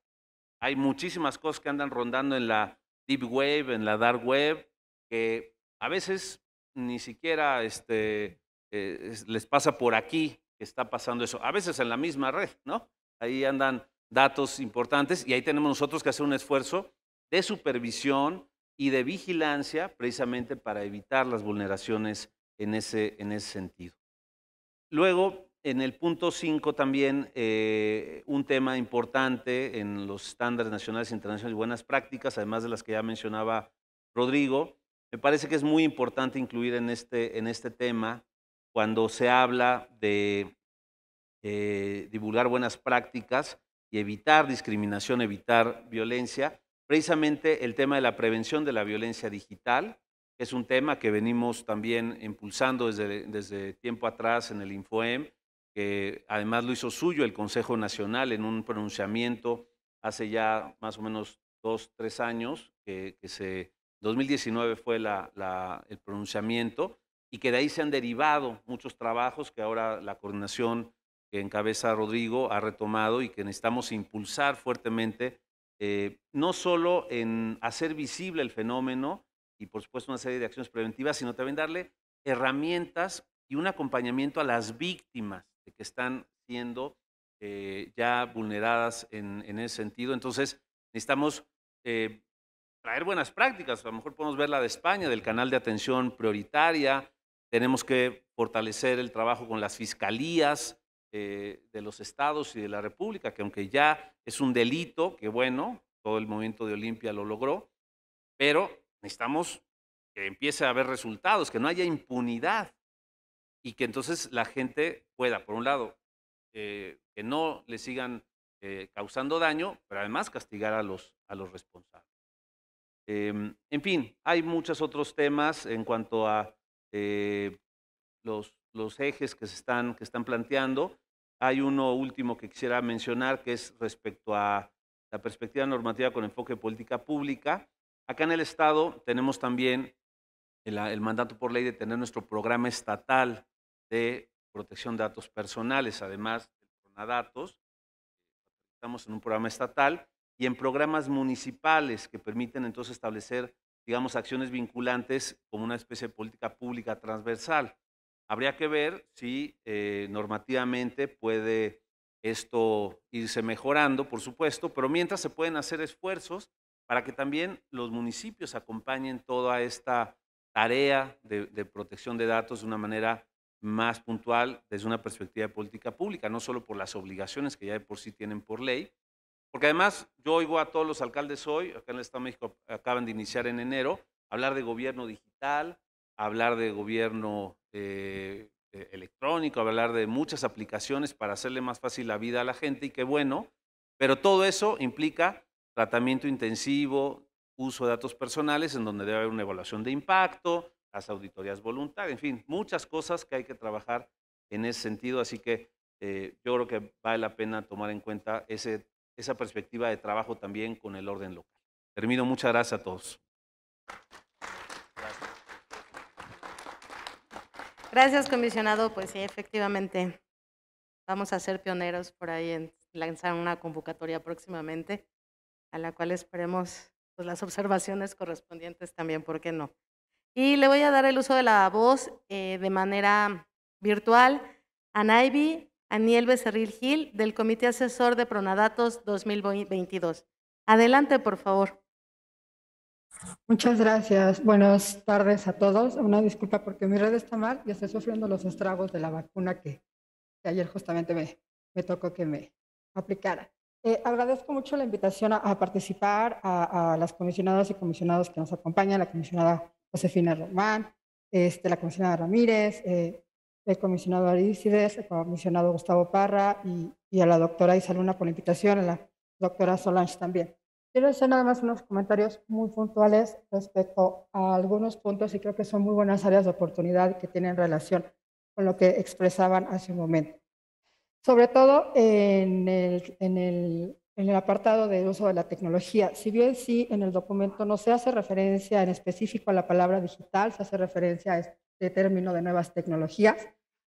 Hay muchísimas cosas que andan rondando en la deep web, en la dark web, que a veces ni siquiera este, eh, les pasa por aquí que está pasando eso. A veces en la misma red, ¿no? Ahí andan datos importantes y ahí tenemos nosotros que hacer un esfuerzo de supervisión y de vigilancia precisamente para evitar las vulneraciones en ese, en ese sentido. Luego, en el punto 5 también, eh, un tema importante en los estándares nacionales, internacionales y buenas prácticas, además de las que ya mencionaba Rodrigo, me parece que es muy importante incluir en este, en este tema cuando se habla de eh, divulgar buenas prácticas y evitar discriminación, evitar violencia, precisamente el tema de la prevención de la violencia digital, que es un tema que venimos también impulsando desde, desde tiempo atrás en el InfoEM, que además lo hizo suyo el Consejo Nacional en un pronunciamiento hace ya más o menos dos, tres años que, que se 2019 fue el pronunciamiento y que de ahí se han derivado muchos trabajos que ahora la coordinación que encabeza Rodrigo ha retomado y que necesitamos impulsar fuertemente, eh, no solo en hacer visible el fenómeno y por supuesto una serie de acciones preventivas, sino también darle herramientas y un acompañamiento a las víctimas que están siendo eh, ya vulneradas en, ese sentido. Entonces, necesitamos eh, traer buenas prácticas. A lo mejor podemos ver la de España, del canal de atención prioritaria. Tenemos que fortalecer el trabajo con las fiscalías eh, de los estados y de la República, que aunque ya es un delito, que bueno, todo el movimiento de Olimpia lo logró, pero necesitamos que empiece a haber resultados, que no haya impunidad y que entonces la gente pueda, por un lado, eh, que no le sigan eh, causando daño, pero además castigar a los, a los responsables. Em, en fin, hay muchos otros temas en cuanto a eh, los, ejes que se están, que están planteando. Hay uno último que quisiera mencionar que es respecto a la perspectiva normativa con enfoque de política pública. Acá en el Estado tenemos también el, mandato por ley de tener nuestro programa estatal de protección de datos personales, además del datos. Estamos en un programa estatal y en programas municipales que permiten entonces establecer, digamos, acciones vinculantes como una especie de política pública transversal. Habría que ver si eh, normativamente puede esto irse mejorando, por supuesto, pero mientras se pueden hacer esfuerzos para que también los municipios acompañen toda esta tarea de, de protección de datos de una manera más puntual desde una perspectiva de política pública, no solo por las obligaciones que ya de por sí tienen por ley, porque además yo oigo a todos los alcaldes hoy, acá en el Estado de México acaban de iniciar en enero, hablar de gobierno digital, hablar de gobierno eh, eh, electrónico, hablar de muchas aplicaciones para hacerle más fácil la vida a la gente y qué bueno, pero todo eso implica tratamiento intensivo, uso de datos personales en donde debe haber una evaluación de impacto, las auditorías voluntarias, en fin, muchas cosas que hay que trabajar en ese sentido, así que eh, yo creo que vale la pena tomar en cuenta ese esa perspectiva de trabajo también con el orden local. Termino, muchas gracias a todos. Gracias, comisionado. Pues sí, efectivamente, vamos a ser pioneros por ahí en lanzar una convocatoria próximamente, a la cual esperemos pues, las observaciones correspondientes también, ¿por qué no? Y le voy a dar el uso de la voz eh, de manera virtual a Naibi Aniel Becerril Gil, del Comité Asesor de Pronadatos 2022. Adelante, por favor. Muchas gracias. Buenas tardes a todos. Una disculpa porque mi red está mal y estoy sufriendo los estragos de la vacuna que, ayer justamente me, me, tocó que me aplicara. Eh, agradezco mucho la invitación a, participar a, las comisionadas y comisionados que nos acompañan, la comisionada Josefina Román, este, la comisionada Ramírez, eh, el comisionado Arícides, el comisionado Gustavo Parra y, y a la doctora Isaluna por invitación, a la doctora Solange también. Quiero hacer nada más unos comentarios muy puntuales respecto a algunos puntos y creo que son muy buenas áreas de oportunidad que tienen relación con lo que expresaban hace un momento. Sobre todo en el, en el, en el apartado del uso de la tecnología. Si bien sí, en el documento no se hace referencia en específico a la palabra digital, se hace referencia a esto este término de nuevas tecnologías,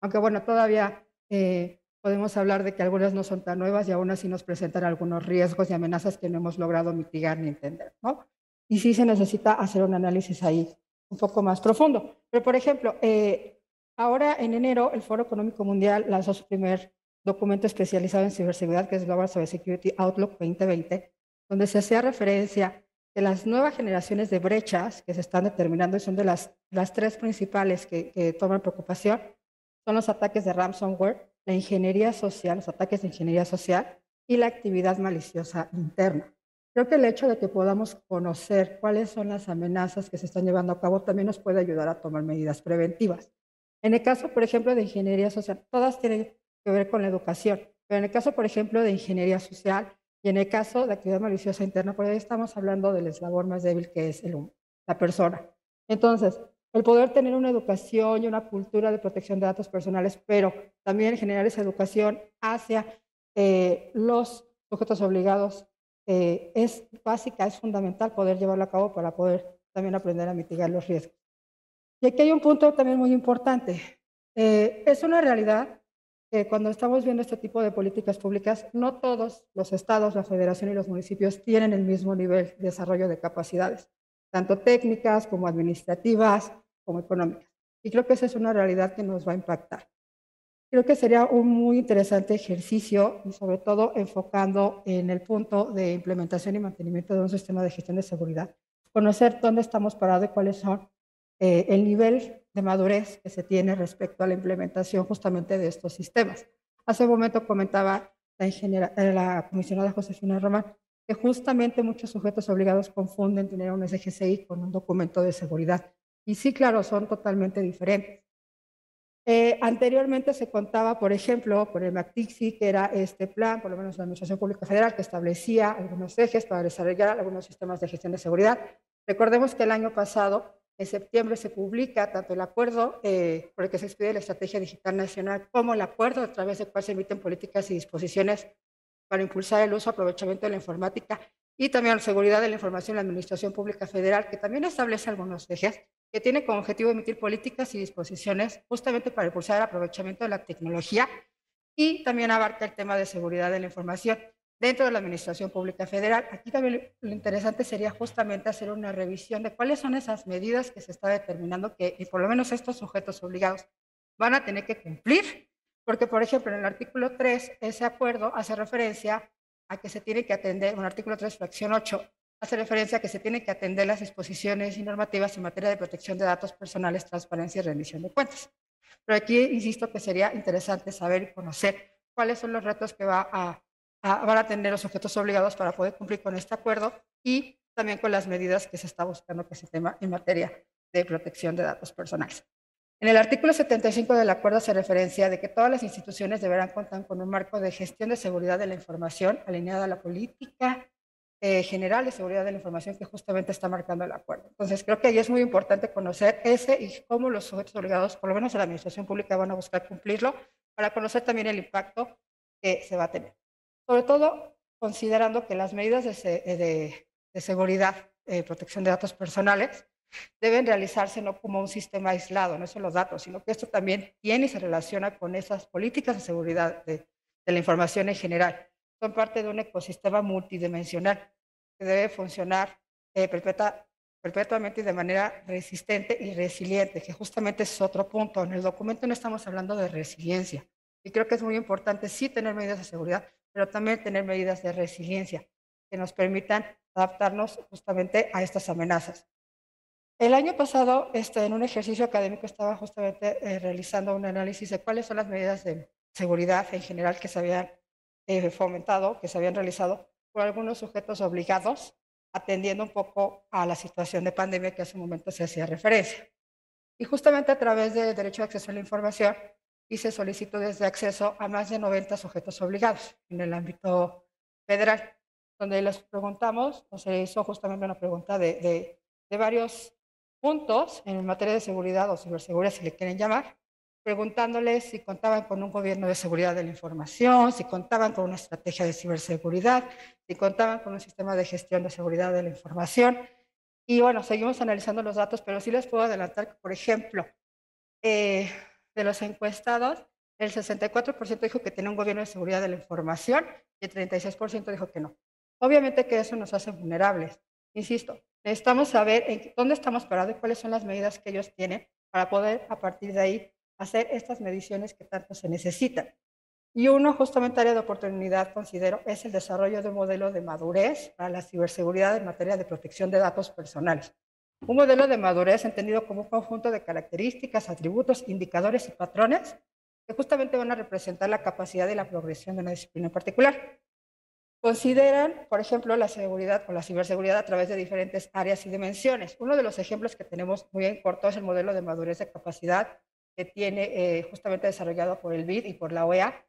aunque bueno, todavía eh, podemos hablar de que algunas no son tan nuevas y aún así nos presentan algunos riesgos y amenazas que no hemos logrado mitigar ni entender, ¿no? Y sí se necesita hacer un análisis ahí un poco más profundo. Pero, por ejemplo, eh, ahora en enero el Foro Económico Mundial lanzó su primer documento especializado en ciberseguridad, que es Global Cybersecurity Outlook 2020, donde se hacía referencia de las nuevas generaciones de brechas que se están determinando y son de las, tres principales que, que toman preocupación, son los ataques de ransomware, la ingeniería social, los ataques de ingeniería social y la actividad maliciosa interna. Creo que el hecho de que podamos conocer cuáles son las amenazas que se están llevando a cabo también nos puede ayudar a tomar medidas preventivas. En el caso, por ejemplo, de ingeniería social, todas tienen que ver con la educación, pero en el caso, por ejemplo, de ingeniería social, y en el caso de actividad maliciosa interna, por ahí estamos hablando del eslabón más débil que es el, la persona. Entonces, el poder tener una educación y una cultura de protección de datos personales, pero también generar esa educación hacia eh, los sujetos obligados eh, es básica, es fundamental poder llevarlo a cabo para poder también aprender a mitigar los riesgos. Y aquí hay un punto también muy importante. Eh, es una realidad cuando estamos viendo este tipo de políticas públicas, no todos los estados, la federación y los municipios tienen el mismo nivel de desarrollo de capacidades, tanto técnicas como administrativas como económicas. Y creo que esa es una realidad que nos va a impactar. Creo que sería un muy interesante ejercicio y sobre todo enfocando en el punto de implementación y mantenimiento de un sistema de gestión de seguridad, conocer dónde estamos parados y cuáles son eh, el nivel de madurez que se tiene respecto a la implementación justamente de estos sistemas. Hace un momento comentaba la, eh, comisionada Josefina Román que justamente muchos sujetos obligados confunden tener un SGCI con un documento de seguridad. Y sí, claro, son totalmente diferentes. Eh, anteriormente se contaba, por ejemplo, con el MACTIXI, que era este plan, por lo menos la Administración Pública Federal, que establecía algunos ejes para desarrollar algunos sistemas de gestión de seguridad. Recordemos que el año pasado en septiembre se publica tanto el acuerdo eh, por el que se expide la Estrategia Digital Nacional como el acuerdo a través del cual se emiten políticas y disposiciones para impulsar el uso y aprovechamiento de la informática y también la seguridad de la información en la Administración Pública Federal, que también establece algunos ejes, que tiene como objetivo emitir políticas y disposiciones justamente para impulsar el aprovechamiento de la tecnología y también abarca el tema de seguridad de la información dentro de la Administración Pública Federal. Aquí también lo interesante sería justamente hacer una revisión de cuáles son esas medidas que se está determinando que y por lo menos estos sujetos obligados van a tener que cumplir, porque por ejemplo en el artículo 3 ese acuerdo hace referencia a que se tiene que atender, en el artículo 3 fracción 8 hace referencia a que se tienen que atender las disposiciones y normativas en materia de protección de datos personales, transparencia y rendición de cuentas. Pero aquí insisto que sería interesante saber y conocer cuáles son los retos que va a van a tener los sujetos obligados para poder cumplir con este acuerdo y también con las medidas que se está buscando que se tema en materia de protección de datos personales. En el artículo 75 del acuerdo se referencia de que todas las instituciones deberán contar con un marco de gestión de seguridad de la información alineada a la política eh, general de seguridad de la información que justamente está marcando el acuerdo. Entonces, creo que ahí es muy importante conocer ese y cómo los sujetos obligados, por lo menos en la administración pública, van a buscar cumplirlo para conocer también el impacto que se va a tener sobre todo considerando que las medidas de, eh, seguridad, eh, protección de datos personales, deben realizarse no como un sistema aislado, no son los datos, sino que esto también tiene y se relaciona con esas políticas de seguridad de, la información en general. Son parte de un ecosistema multidimensional que debe funcionar eh, perpetuamente y de manera resistente y resiliente, que justamente es otro punto. En el documento no estamos hablando de resiliencia. Y creo que es muy importante sí tener medidas de seguridad, pero también tener medidas de resiliencia que nos permitan adaptarnos justamente a estas amenazas. El año pasado, este, en un ejercicio académico, estaba justamente eh, realizando un análisis de cuáles son las medidas de seguridad en general que se habían eh, fomentado, que se habían realizado por algunos sujetos obligados, atendiendo un poco a la situación de pandemia que hace un momento se hacía referencia. Y justamente a través del derecho de acceso a la información, y se solicitó desde acceso a más de 90 sujetos obligados en el ámbito federal, donde les preguntamos, o se hizo justamente una pregunta de, varios puntos en materia de seguridad o ciberseguridad, si le quieren llamar, preguntándoles si contaban con un gobierno de seguridad de la información, si contaban con una estrategia de ciberseguridad, si contaban con un sistema de gestión de seguridad de la información. Y bueno, seguimos analizando los datos, pero sí les puedo adelantar que, por ejemplo, eh, de los encuestados, el 64% dijo que tiene un gobierno de seguridad de la información y el 36% dijo que no. Obviamente que eso nos hace vulnerables. Insisto, necesitamos saber dónde estamos parados y cuáles son las medidas que ellos tienen para poder a partir de ahí hacer estas mediciones que tanto se necesitan. Y uno, justamente área de oportunidad, considero, es el desarrollo de un modelo de madurez para la ciberseguridad en materia de protección de datos personales. Un modelo de madurez entendido como un conjunto de características, atributos, indicadores y patrones que justamente van a representar la capacidad y la progresión de una disciplina en particular. Consideran, por ejemplo, la seguridad o la ciberseguridad a través de diferentes áreas y dimensiones. Uno de los ejemplos que tenemos muy en corto es el modelo de madurez de capacidad que tiene eh, justamente desarrollado por el BID y por la OEA,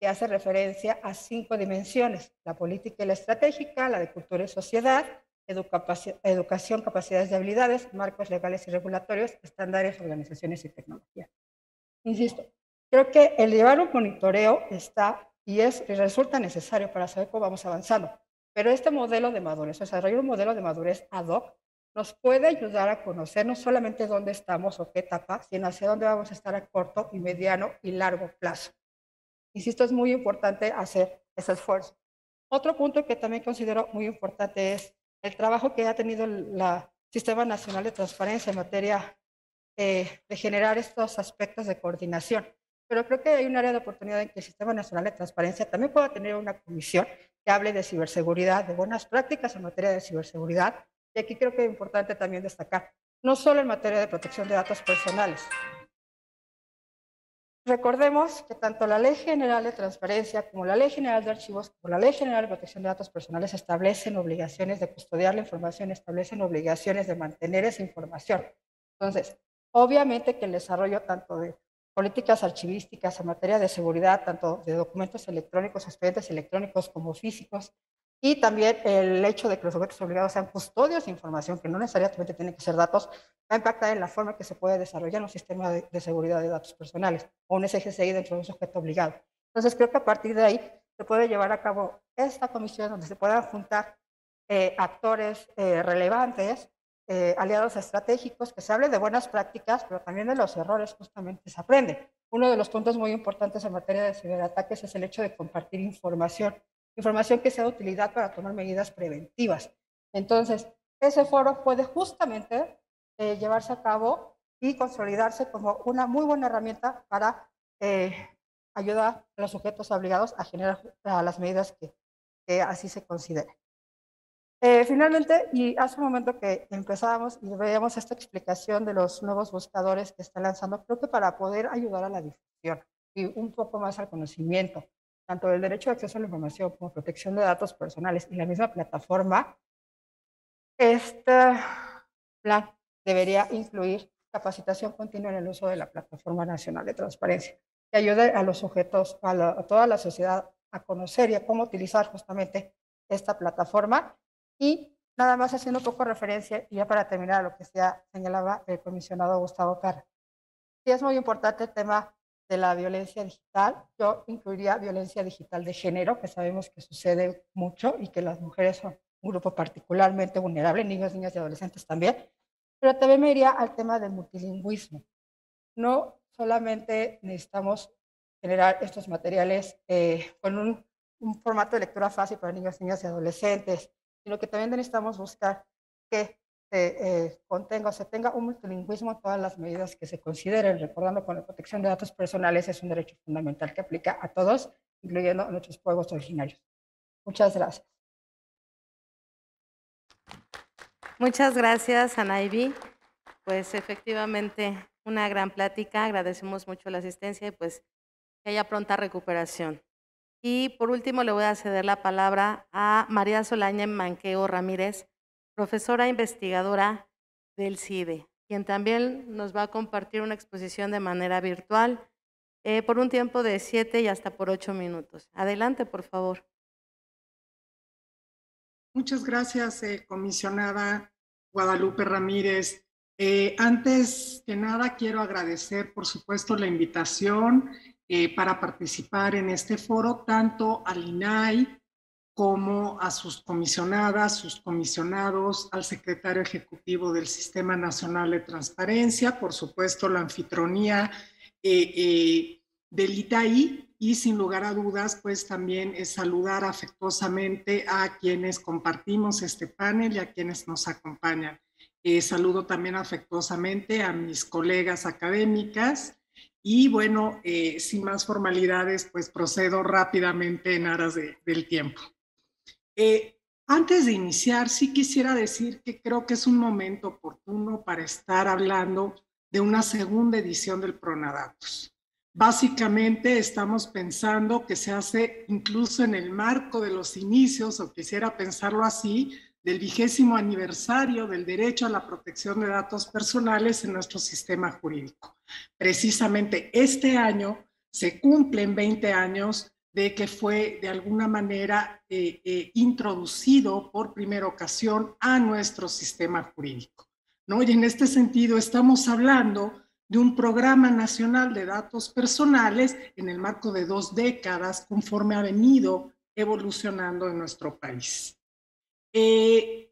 que hace referencia a cinco dimensiones, la política y la estratégica, la de cultura y sociedad, educación, capacidades y habilidades, marcos legales y regulatorios, estándares, organizaciones y tecnología. Insisto, creo que el llevar un monitoreo está y, es, resulta necesario para saber cómo vamos avanzando. Pero este modelo de madurez, o sea, desarrollar un modelo de madurez ad hoc, nos puede ayudar a conocer no solamente dónde estamos o qué etapa, sino hacia dónde vamos a estar a corto y mediano y largo plazo. Insisto, es muy importante hacer ese esfuerzo. Otro punto que también considero muy importante es el trabajo que ha tenido el Sistema Nacional de Transparencia en materia eh, de generar estos aspectos de coordinación. Pero creo que hay un área de oportunidad en que el Sistema Nacional de Transparencia también pueda tener una comisión que hable de ciberseguridad, de buenas prácticas en materia de ciberseguridad. Y aquí creo que es importante también destacar, no solo en materia de protección de datos personales, Recordemos que tanto la Ley General de Transparencia como la Ley General de Archivos como la Ley General de Protección de Datos Personales establecen obligaciones de custodiar la información, establecen obligaciones de mantener esa información. Entonces, obviamente que el desarrollo tanto de políticas archivísticas en materia de seguridad, tanto de documentos electrónicos, expedientes electrónicos como físicos, y también el hecho de que los objetos obligados sean custodios de información, que no necesariamente tienen que ser datos, va a impactar en la forma que se puede desarrollar un sistema de, seguridad de datos personales o un SGCI dentro de un sujeto obligado. Entonces, creo que a partir de ahí se puede llevar a cabo esta comisión donde se puedan juntar eh, actores eh, relevantes, eh, aliados estratégicos, que se hable de buenas prácticas, pero también de los errores justamente se aprende. Uno de los puntos muy importantes en materia de ciberataques es el hecho de compartir información información que sea de utilidad para tomar medidas preventivas. Entonces, ese foro puede justamente eh, llevarse a cabo y consolidarse como una muy buena herramienta para eh, ayudar a los sujetos obligados a generar las medidas que, así se consideren. Eh, finalmente, y hace un momento que empezábamos y veíamos esta explicación de los nuevos buscadores que está lanzando, creo que para poder ayudar a la difusión y un poco más al conocimiento tanto del derecho de acceso a la información como protección de datos personales y la misma plataforma, este plan debería incluir capacitación continua en el uso de la Plataforma Nacional de Transparencia, que ayude a los sujetos, a, toda la sociedad a conocer y a cómo utilizar justamente esta plataforma. Y nada más haciendo un poco referencia, y ya para terminar a lo que ya señalaba el comisionado Gustavo cara Sí es muy importante el tema de la violencia digital. Yo incluiría violencia digital de género, que sabemos que sucede mucho y que las mujeres son un grupo particularmente vulnerable, niños, niñas y adolescentes también. Pero también me iría al tema del multilingüismo. No solamente necesitamos generar estos materiales eh, con un, un, formato de lectura fácil para niños, niñas y adolescentes, sino que también necesitamos buscar que se eh, contenga se tenga un multilingüismo en todas las medidas que se consideren, recordando que la protección de datos personales es un derecho fundamental que aplica a todos, incluyendo a nuestros pueblos originarios. Muchas gracias. Muchas gracias, Anaibi. Pues efectivamente, una gran plática. Agradecemos mucho la asistencia y pues que haya pronta recuperación. Y por último, le voy a ceder la palabra a María Solaña Manqueo Ramírez, profesora investigadora del CIDE, quien también nos va a compartir una exposición de manera virtual eh, por un tiempo de siete y hasta por ocho minutos. Adelante, por favor. Muchas gracias, eh, comisionada Guadalupe Ramírez. Eh, antes que nada, quiero agradecer, por supuesto, la invitación para participar en este foro, tanto al INAI como a sus comisionadas, sus comisionados, al secretario ejecutivo del Sistema Nacional de Transparencia, por supuesto la anfitronía eh, eh, del ITAI y sin lugar a dudas, pues también es saludar afectuosamente a quienes compartimos este panel y a quienes nos acompañan. Eh, saludo también afectuosamente a mis colegas académicas y bueno, sin más formalidades, pues procedo rápidamente en aras del tiempo. Eh, antes de iniciar, sí quisiera decir que creo que es un momento oportuno para estar hablando de una segunda edición del Pronadatos. Básicamente estamos pensando que se hace incluso en el marco de los inicios, o quisiera pensarlo así, del vigésimo aniversario del derecho a la protección de datos personales en nuestro sistema jurídico. Precisamente este año se cumplen 20 años que fue de alguna manera eh, eh, introducido por primera ocasión a nuestro sistema jurídico. ¿no? Y en este sentido estamos hablando de un programa nacional de datos personales en el marco de dos décadas conforme ha venido evolucionando en nuestro país. Eh,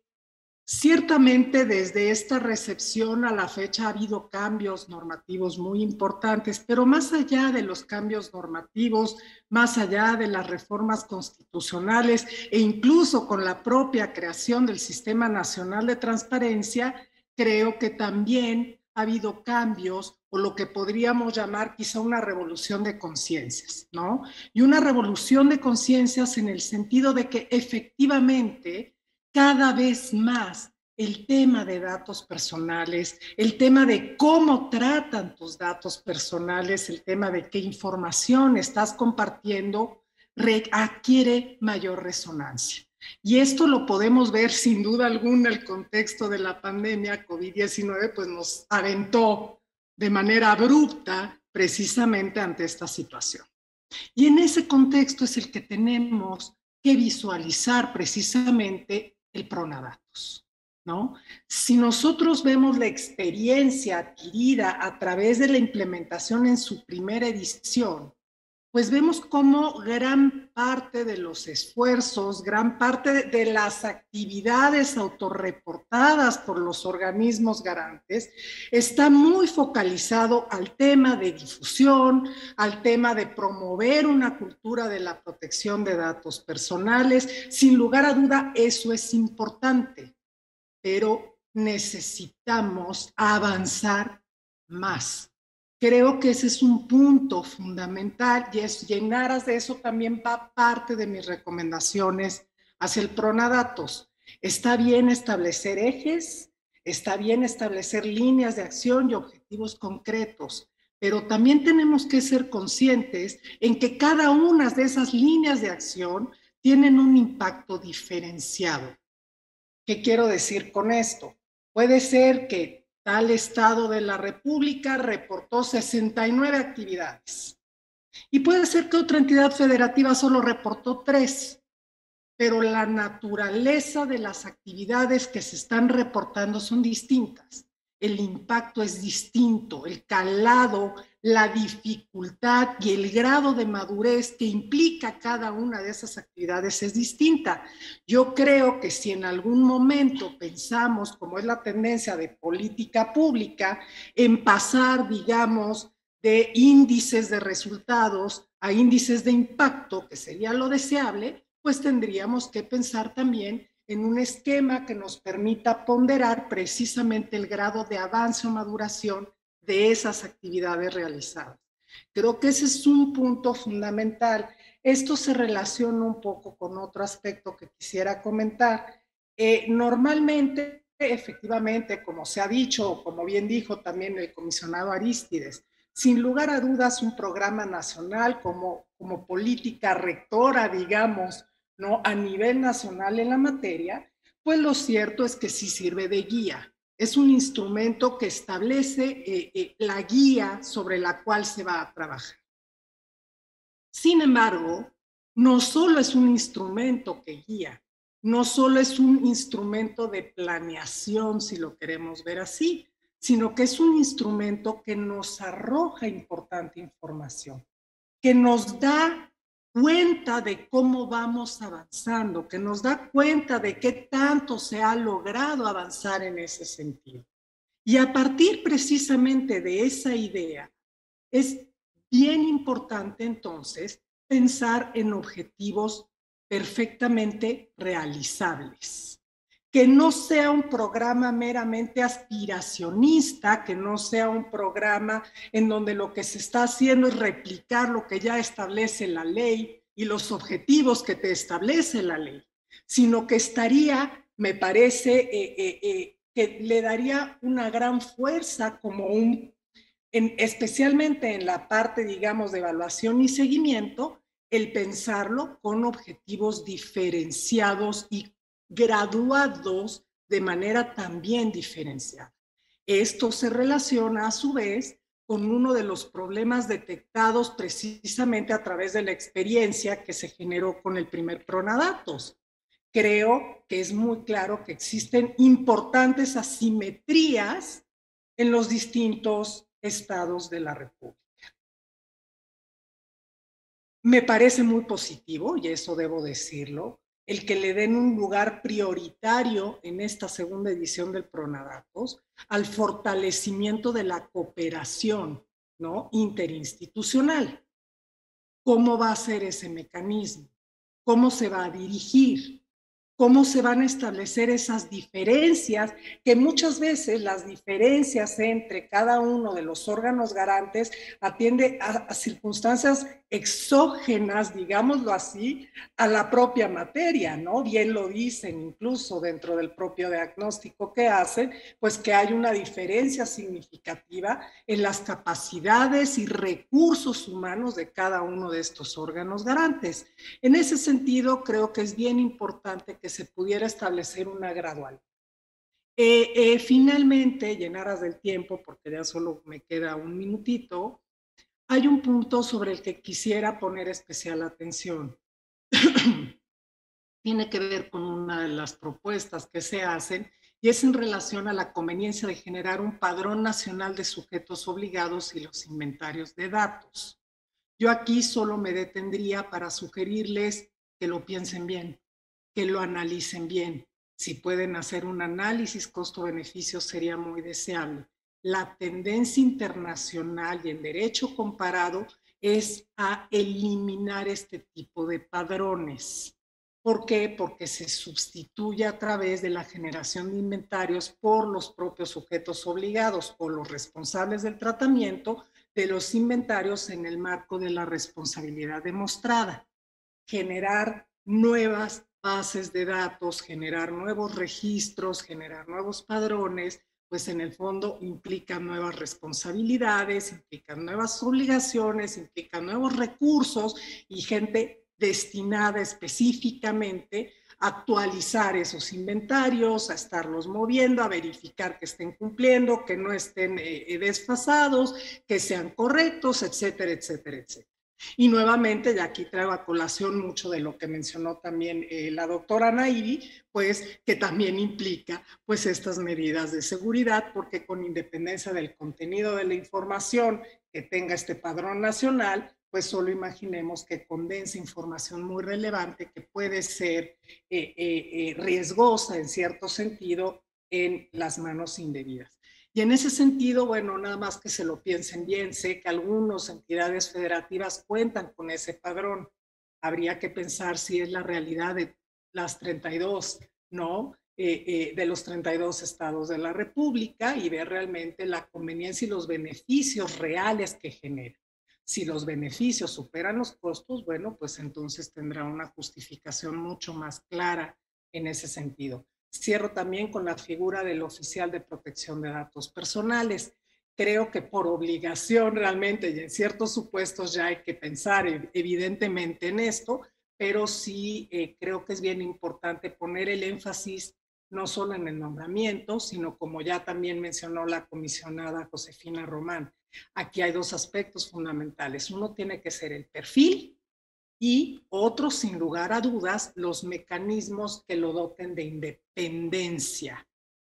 Ciertamente desde esta recepción a la fecha ha habido cambios normativos muy importantes, pero más allá de los cambios normativos, más allá de las reformas constitucionales e incluso con la propia creación del Sistema Nacional de Transparencia, creo que también ha habido cambios o lo que podríamos llamar quizá una revolución de conciencias, ¿no? Y una revolución de conciencias en el sentido de que efectivamente cada vez más el tema de datos personales, el tema de cómo tratan tus datos personales, el tema de qué información estás compartiendo, adquiere mayor resonancia. Y esto lo podemos ver sin duda alguna, el contexto de la pandemia COVID-19 pues nos aventó de manera abrupta precisamente ante esta situación. Y en ese contexto es el que tenemos que visualizar precisamente el pronadatos. ¿No? Si nosotros vemos la experiencia adquirida a través de la implementación en su primera edición pues vemos cómo gran parte de los esfuerzos, gran parte de las actividades autorreportadas por los organismos garantes está muy focalizado al tema de difusión, al tema de promover una cultura de la protección de datos personales. Sin lugar a duda, eso es importante, pero necesitamos avanzar más Creo que ese es un punto fundamental y, es, llenaras de eso también va parte de mis recomendaciones hacia el Pronadatos. Está bien establecer ejes, está bien establecer líneas de acción y objetivos concretos, pero también tenemos que ser conscientes en que cada una de esas líneas de acción tienen un impacto diferenciado. ¿Qué quiero decir con esto? Puede ser que Tal estado de la República reportó 69 actividades. Y puede ser que otra entidad federativa solo reportó tres, pero la naturaleza de las actividades que se están reportando son distintas. El impacto es distinto, el calado la dificultad y el grado de madurez que implica cada una de esas actividades es distinta. Yo creo que si en algún momento pensamos, como es la tendencia de política pública, en pasar, digamos, de índices de resultados a índices de impacto, que sería lo deseable, pues tendríamos que pensar también en un esquema que nos permita ponderar precisamente el grado de avance o maduración de esas actividades realizadas. Creo que ese es un punto fundamental. Esto se relaciona un poco con otro aspecto que quisiera comentar. Eh, normalmente, efectivamente, como se ha dicho, como bien dijo también el comisionado Aristides, sin lugar a dudas un programa nacional como, como política rectora, digamos, ¿no? a nivel nacional en la materia, pues lo cierto es que sí sirve de guía, es un instrumento que establece eh, eh, la guía sobre la cual se va a trabajar. Sin embargo, no solo es un instrumento que guía, no solo es un instrumento de planeación, si lo queremos ver así, sino que es un instrumento que nos arroja importante información, que nos da cuenta de cómo vamos avanzando, que nos da cuenta de qué tanto se ha logrado avanzar en ese sentido. Y a partir precisamente de esa idea, es bien importante entonces pensar en objetivos perfectamente realizables que no sea un programa meramente aspiracionista, que no sea un programa en donde lo que se está haciendo es replicar lo que ya establece la ley y los objetivos que te establece la ley, sino que estaría, me parece, eh, eh, eh, que le daría una gran fuerza como un, en, especialmente en la parte, digamos, de evaluación y seguimiento, el pensarlo con objetivos diferenciados y graduados de manera también diferenciada. Esto se relaciona a su vez con uno de los problemas detectados precisamente a través de la experiencia que se generó con el primer Pronadatos. Creo que es muy claro que existen importantes asimetrías en los distintos estados de la República. Me parece muy positivo, y eso debo decirlo, el que le den un lugar prioritario en esta segunda edición del Pronadatos al fortalecimiento de la cooperación ¿no? interinstitucional. ¿Cómo va a ser ese mecanismo? ¿Cómo se va a dirigir? ¿Cómo se van a establecer esas diferencias? Que muchas veces las diferencias entre cada uno de los órganos garantes atiende a circunstancias exógenas, digámoslo así, a la propia materia, ¿no? Bien lo dicen incluso dentro del propio diagnóstico que hacen, pues que hay una diferencia significativa en las capacidades y recursos humanos de cada uno de estos órganos garantes. En ese sentido, creo que es bien importante que se pudiera establecer una gradual eh, eh, finalmente, llenaras del tiempo, porque ya solo me queda un minutito, hay un punto sobre el que quisiera poner especial atención. Tiene que ver con una de las propuestas que se hacen y es en relación a la conveniencia de generar un padrón nacional de sujetos obligados y los inventarios de datos. Yo aquí solo me detendría para sugerirles que lo piensen bien, que lo analicen bien. Si pueden hacer un análisis costo-beneficio sería muy deseable la tendencia internacional y en derecho comparado es a eliminar este tipo de padrones. ¿Por qué? Porque se sustituye a través de la generación de inventarios por los propios sujetos obligados o los responsables del tratamiento de los inventarios en el marco de la responsabilidad demostrada. Generar nuevas bases de datos, generar nuevos registros, generar nuevos padrones pues en el fondo implica nuevas responsabilidades, implican nuevas obligaciones, implican nuevos recursos y gente destinada específicamente a actualizar esos inventarios, a estarlos moviendo, a verificar que estén cumpliendo, que no estén eh, eh, desfasados, que sean correctos, etcétera, etcétera, etcétera. Y nuevamente, ya aquí traigo a colación mucho de lo que mencionó también eh, la doctora Nairi, pues que también implica pues estas medidas de seguridad, porque con independencia del contenido de la información que tenga este padrón nacional, pues solo imaginemos que condensa información muy relevante que puede ser eh, eh, riesgosa en cierto sentido en las manos indebidas. Y en ese sentido, bueno, nada más que se lo piensen bien, sé que algunas entidades federativas cuentan con ese padrón. Habría que pensar si es la realidad de las 32, ¿no? Eh, eh, de los 32 estados de la República y ver realmente la conveniencia y los beneficios reales que genera. Si los beneficios superan los costos, bueno, pues entonces tendrá una justificación mucho más clara en ese sentido. Cierro también con la figura del oficial de protección de datos personales. Creo que por obligación realmente y en ciertos supuestos ya hay que pensar evidentemente en esto, pero sí eh, creo que es bien importante poner el énfasis no solo en el nombramiento, sino como ya también mencionó la comisionada Josefina Román. Aquí hay dos aspectos fundamentales. Uno tiene que ser el perfil y otros, sin lugar a dudas, los mecanismos que lo doten de independencia.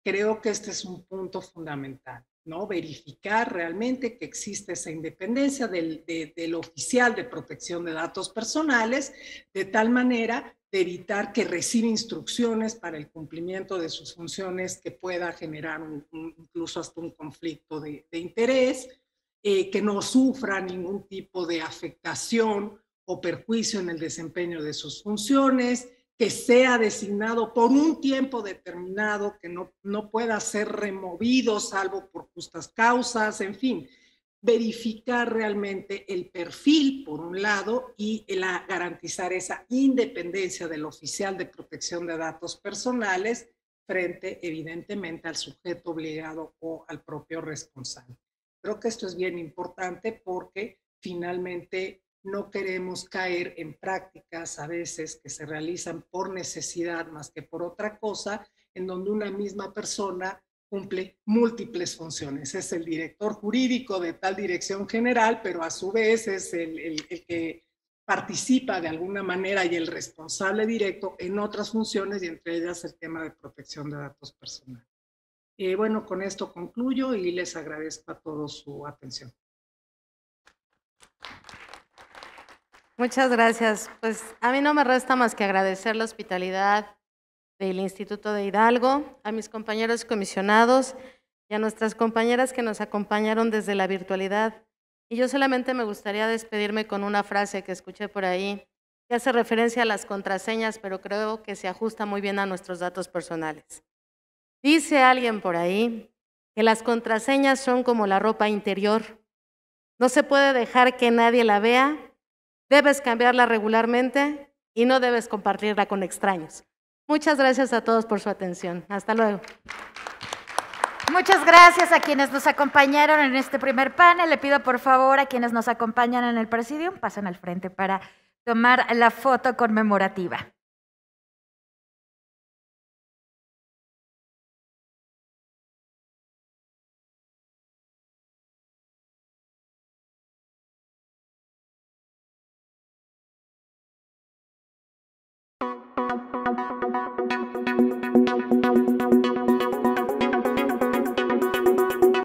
Creo que este es un punto fundamental, ¿no? Verificar realmente que existe esa independencia del, oficial de protección de datos personales, de tal manera de evitar que reciba instrucciones para el cumplimiento de sus funciones que pueda generar incluso hasta un conflicto de, interés, eh, que no sufra ningún tipo de afectación o perjuicio en el desempeño de sus funciones, que sea designado por un tiempo determinado, que no, no pueda ser removido salvo por justas causas, en fin, verificar realmente el perfil, por un lado, y la, garantizar esa independencia del oficial de protección de datos personales frente, evidentemente, al sujeto obligado o al propio responsable. Creo que esto es bien importante porque finalmente no queremos caer en prácticas a veces que se realizan por necesidad más que por otra cosa, en donde una misma persona cumple múltiples funciones. Es el director jurídico de tal dirección general, pero a su vez es el, que participa de alguna manera y el responsable directo en otras funciones y entre ellas el tema de protección de datos personales. bueno, con esto concluyo y les agradezco a todos su atención. Muchas gracias. Pues a mí no me resta más que agradecer la hospitalidad del Instituto de Hidalgo, a mis compañeros comisionados y a nuestras compañeras que nos acompañaron desde la virtualidad. Y yo solamente me gustaría despedirme con una frase que escuché por ahí, que hace referencia a las contraseñas, pero creo que se ajusta muy bien a nuestros datos personales. Dice alguien por ahí que las contraseñas son como la ropa interior. No se puede dejar que nadie la vea Debes cambiarla regularmente y no debes compartirla con extraños. Muchas gracias a todos por su atención. Hasta luego. Muchas gracias a quienes nos acompañaron en este primer panel. Le pido por favor a quienes nos acompañan en el presidium, pasen al frente para tomar la foto conmemorativa.